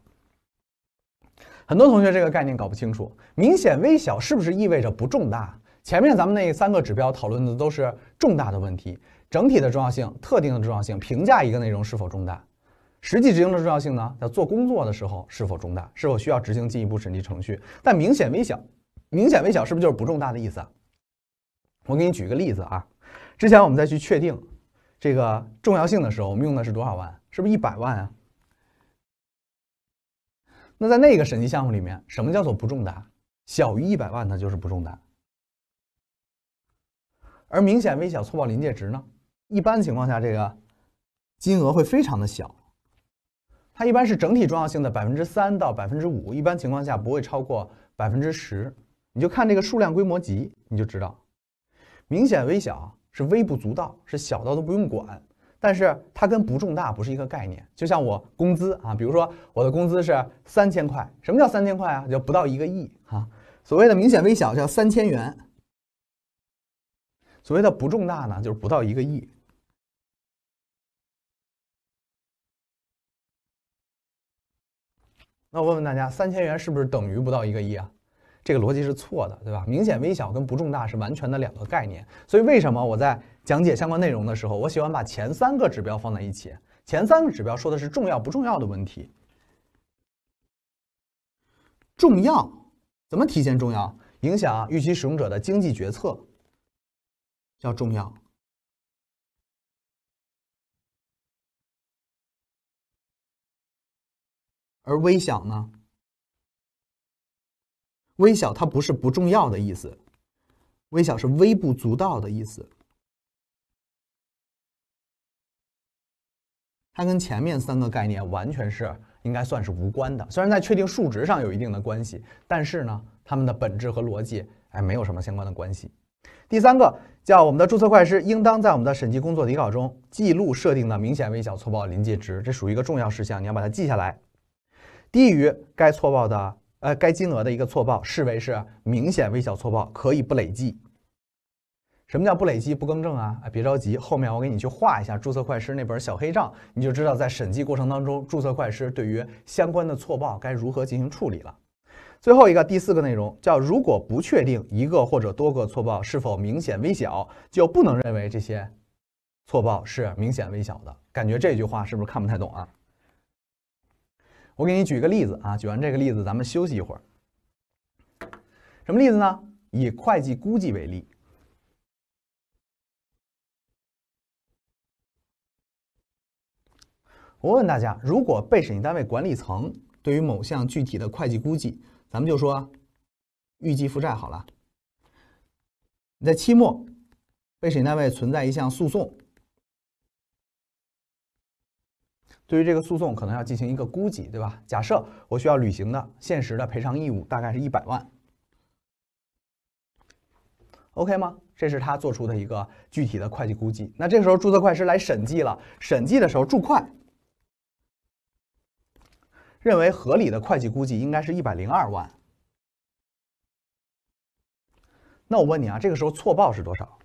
[SPEAKER 1] 很多同学这个概念搞不清楚，明显微小是不是意味着不重大？前面咱们那三个指标讨论的都是重大的问题，整体的重要性、特定的重要性，评价一个内容是否重大。实际执行的重要性呢？在做工作的时候是否重大？是否需要执行进一步审计程序？但明显微小，明显微小是不是就是不重大的意思啊？我给你举个例子啊，之前我们再去确定这个重要性的时候，我们用的是多少万？是不是一百万啊？那在那个审计项目里面，什么叫做不重大？小于一百万，它就是不重大。而明显微小、粗暴临界值呢？一般情况下，这个金额会非常的小。它一般是整体重要性的百分之三到百分之五，一般情况下不会超过百分之十。你就看这个数量规模级，你就知道，明显微小是微不足道，是小到都不用管。但是它跟不重大不是一个概念。就像我工资啊，比如说我的工资是三千块，什么叫三千块啊？就不到一个亿啊。所谓的明显微小叫三千元，所谓的不重大呢，就是不到一个亿。那我问问大家，三千元是不是等于不到一个亿啊？这个逻辑是错的，对吧？明显微小跟不重大是完全的两个概念。所以为什么我在讲解相关内容的时候，我喜欢把前三个指标放在一起？前三个指标说的是重要不重要的问题。重要怎么体现重要？影响预期使用
[SPEAKER 2] 者的经济决策，叫重要。而微小呢？微小它不是不重要的意思，微小是微不足道的意思。
[SPEAKER 1] 它跟前面三个概念完全是应该算是无关的。虽然在确定数值上有一定的关系，但是呢，它们的本质和逻辑哎没有什么相关的关系。第三个，叫我们的注册会计师应当在我们的审计工作底稿中记录设定的明显微小错报临界值，这属于一个重要事项，你要把它记下来。低于该错报的呃该金额的一个错报，视为是明显微小错报，可以不累计。什么叫不累计不更正啊？啊，别着急，后面我给你去画一下注册会计师那本小黑账，你就知道在审计过程当中，注册会计师对于相关的错报该如何进行处理了。最后一个第四个内容叫，如果不确定一个或者多个错报是否明显微小，就不能认为这些错报是明显微小的。感觉这句话是不是看不太懂啊？我给你举个例子啊，举完这个例子咱们休息一会儿。什么例子呢？以会计估计为例。我问大家，如果被审计单位管理层对于某项具体的会计估计，咱们就说预计负债好了，你在期末被审计单位存在一项诉讼。对于这个诉讼，可能要进行一个估计，对吧？假设我需要履行的现实的赔偿义务大概是一百万，OK 吗？这是他做出的一个具体的会计估计。那这时候注册会计师来审计了，审计的时候注会认为合理的会计估计应该是一百零二万。那我问你啊，这个时候错报是多少？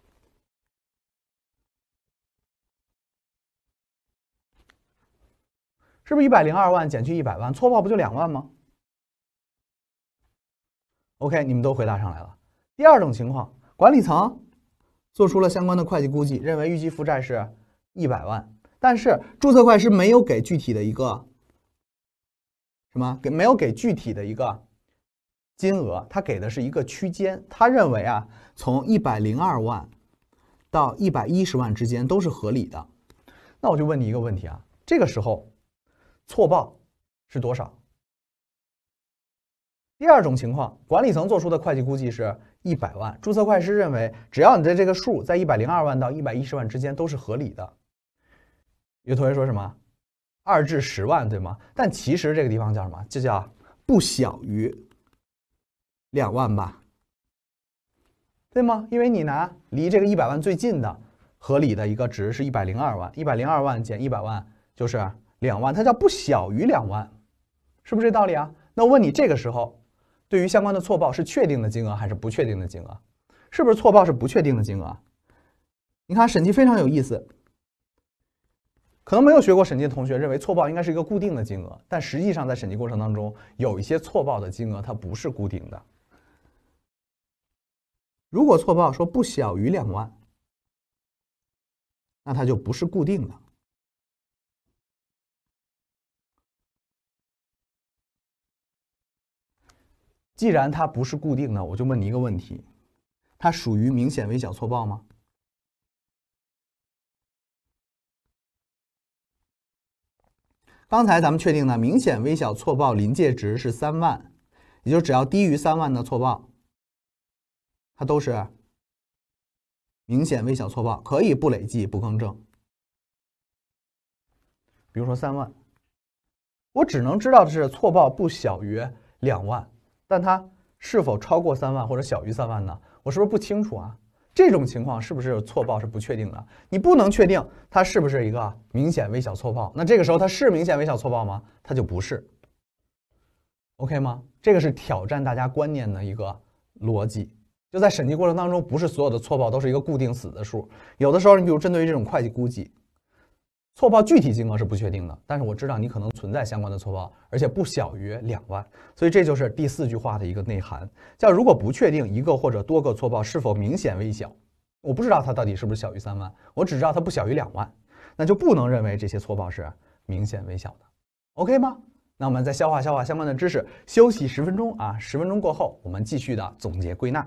[SPEAKER 1] 是不是一百零二万减去一百万，错报不就两万吗？OK，你们都回答上来了。第二种情况，管理层做出了相关的会计估计，认为预计负债是一百万，但是注册会计师没有给具体的一个什么，给没有给具体的一个金额，他给的是一个区间，他认为啊，从一百零二万到一百一十万之间都是合理的。那我就问你一个问题啊，这个时候。错报是多少？第二种情况，管理层做出的会计估计是一百万，注册会计师认为，只要你在这个数在一百零二万到一百一十万之间都是合理的。有同学说什么二至十万，对吗？但其实这个地方叫什么？这叫不小于两万吧，对吗？因为你拿离这个一百万最近的合理的一个值是一百零二万，一百零二万减一百万就是。两万，它叫不小于两万，是不是这道理啊？那问你这个时候，对于相关的错报是确定的金额还是不确定的金额？是不是错报是不确定的金额？你看审计非常有意思，可能没有学过审计的同学认为错报应该是一个固定的金额，但实际上在审计过程当中，有一些错报的金额它不是固定的。如果错报说不小于两万，那它就不是固定的。既然它不是固定的，我就问你一个问题：它属于明显微小错报吗？刚才咱们确定的明显微小错报临界值是三万，也就只要低于三万的错报，它都是明显微小错报，可以不累计、不更正。比如说三万，我只能知道的是错报不小于两万。但它是否超过三万或者小于三万呢？我是不是不清楚啊？这种情况是不是错报是不确定的？你不能确定它是不是一个明显微小错报。那这个时候它是明显微小错报吗？它就不是。OK 吗？这个是挑战大家观念的一个逻辑。就在审计过程当中，不是所有的错报都是一个固定死的数。有的时候，你比如针对于这种会计估计。错报具体金额是不确定的，但是我知道你可能存在相关的错报，而且不小于两万，所以这就是第四句话的一个内涵，叫如果不确定一个或者多个错报是否明显微小，我不知道它到底是不是小于三万，我只知道它不小于两万，那就不能认为这些错报是明显微小的，OK 吗？那我们再消化消化相关的知识，休息十分钟啊，十分钟过后我们继续的总结归纳。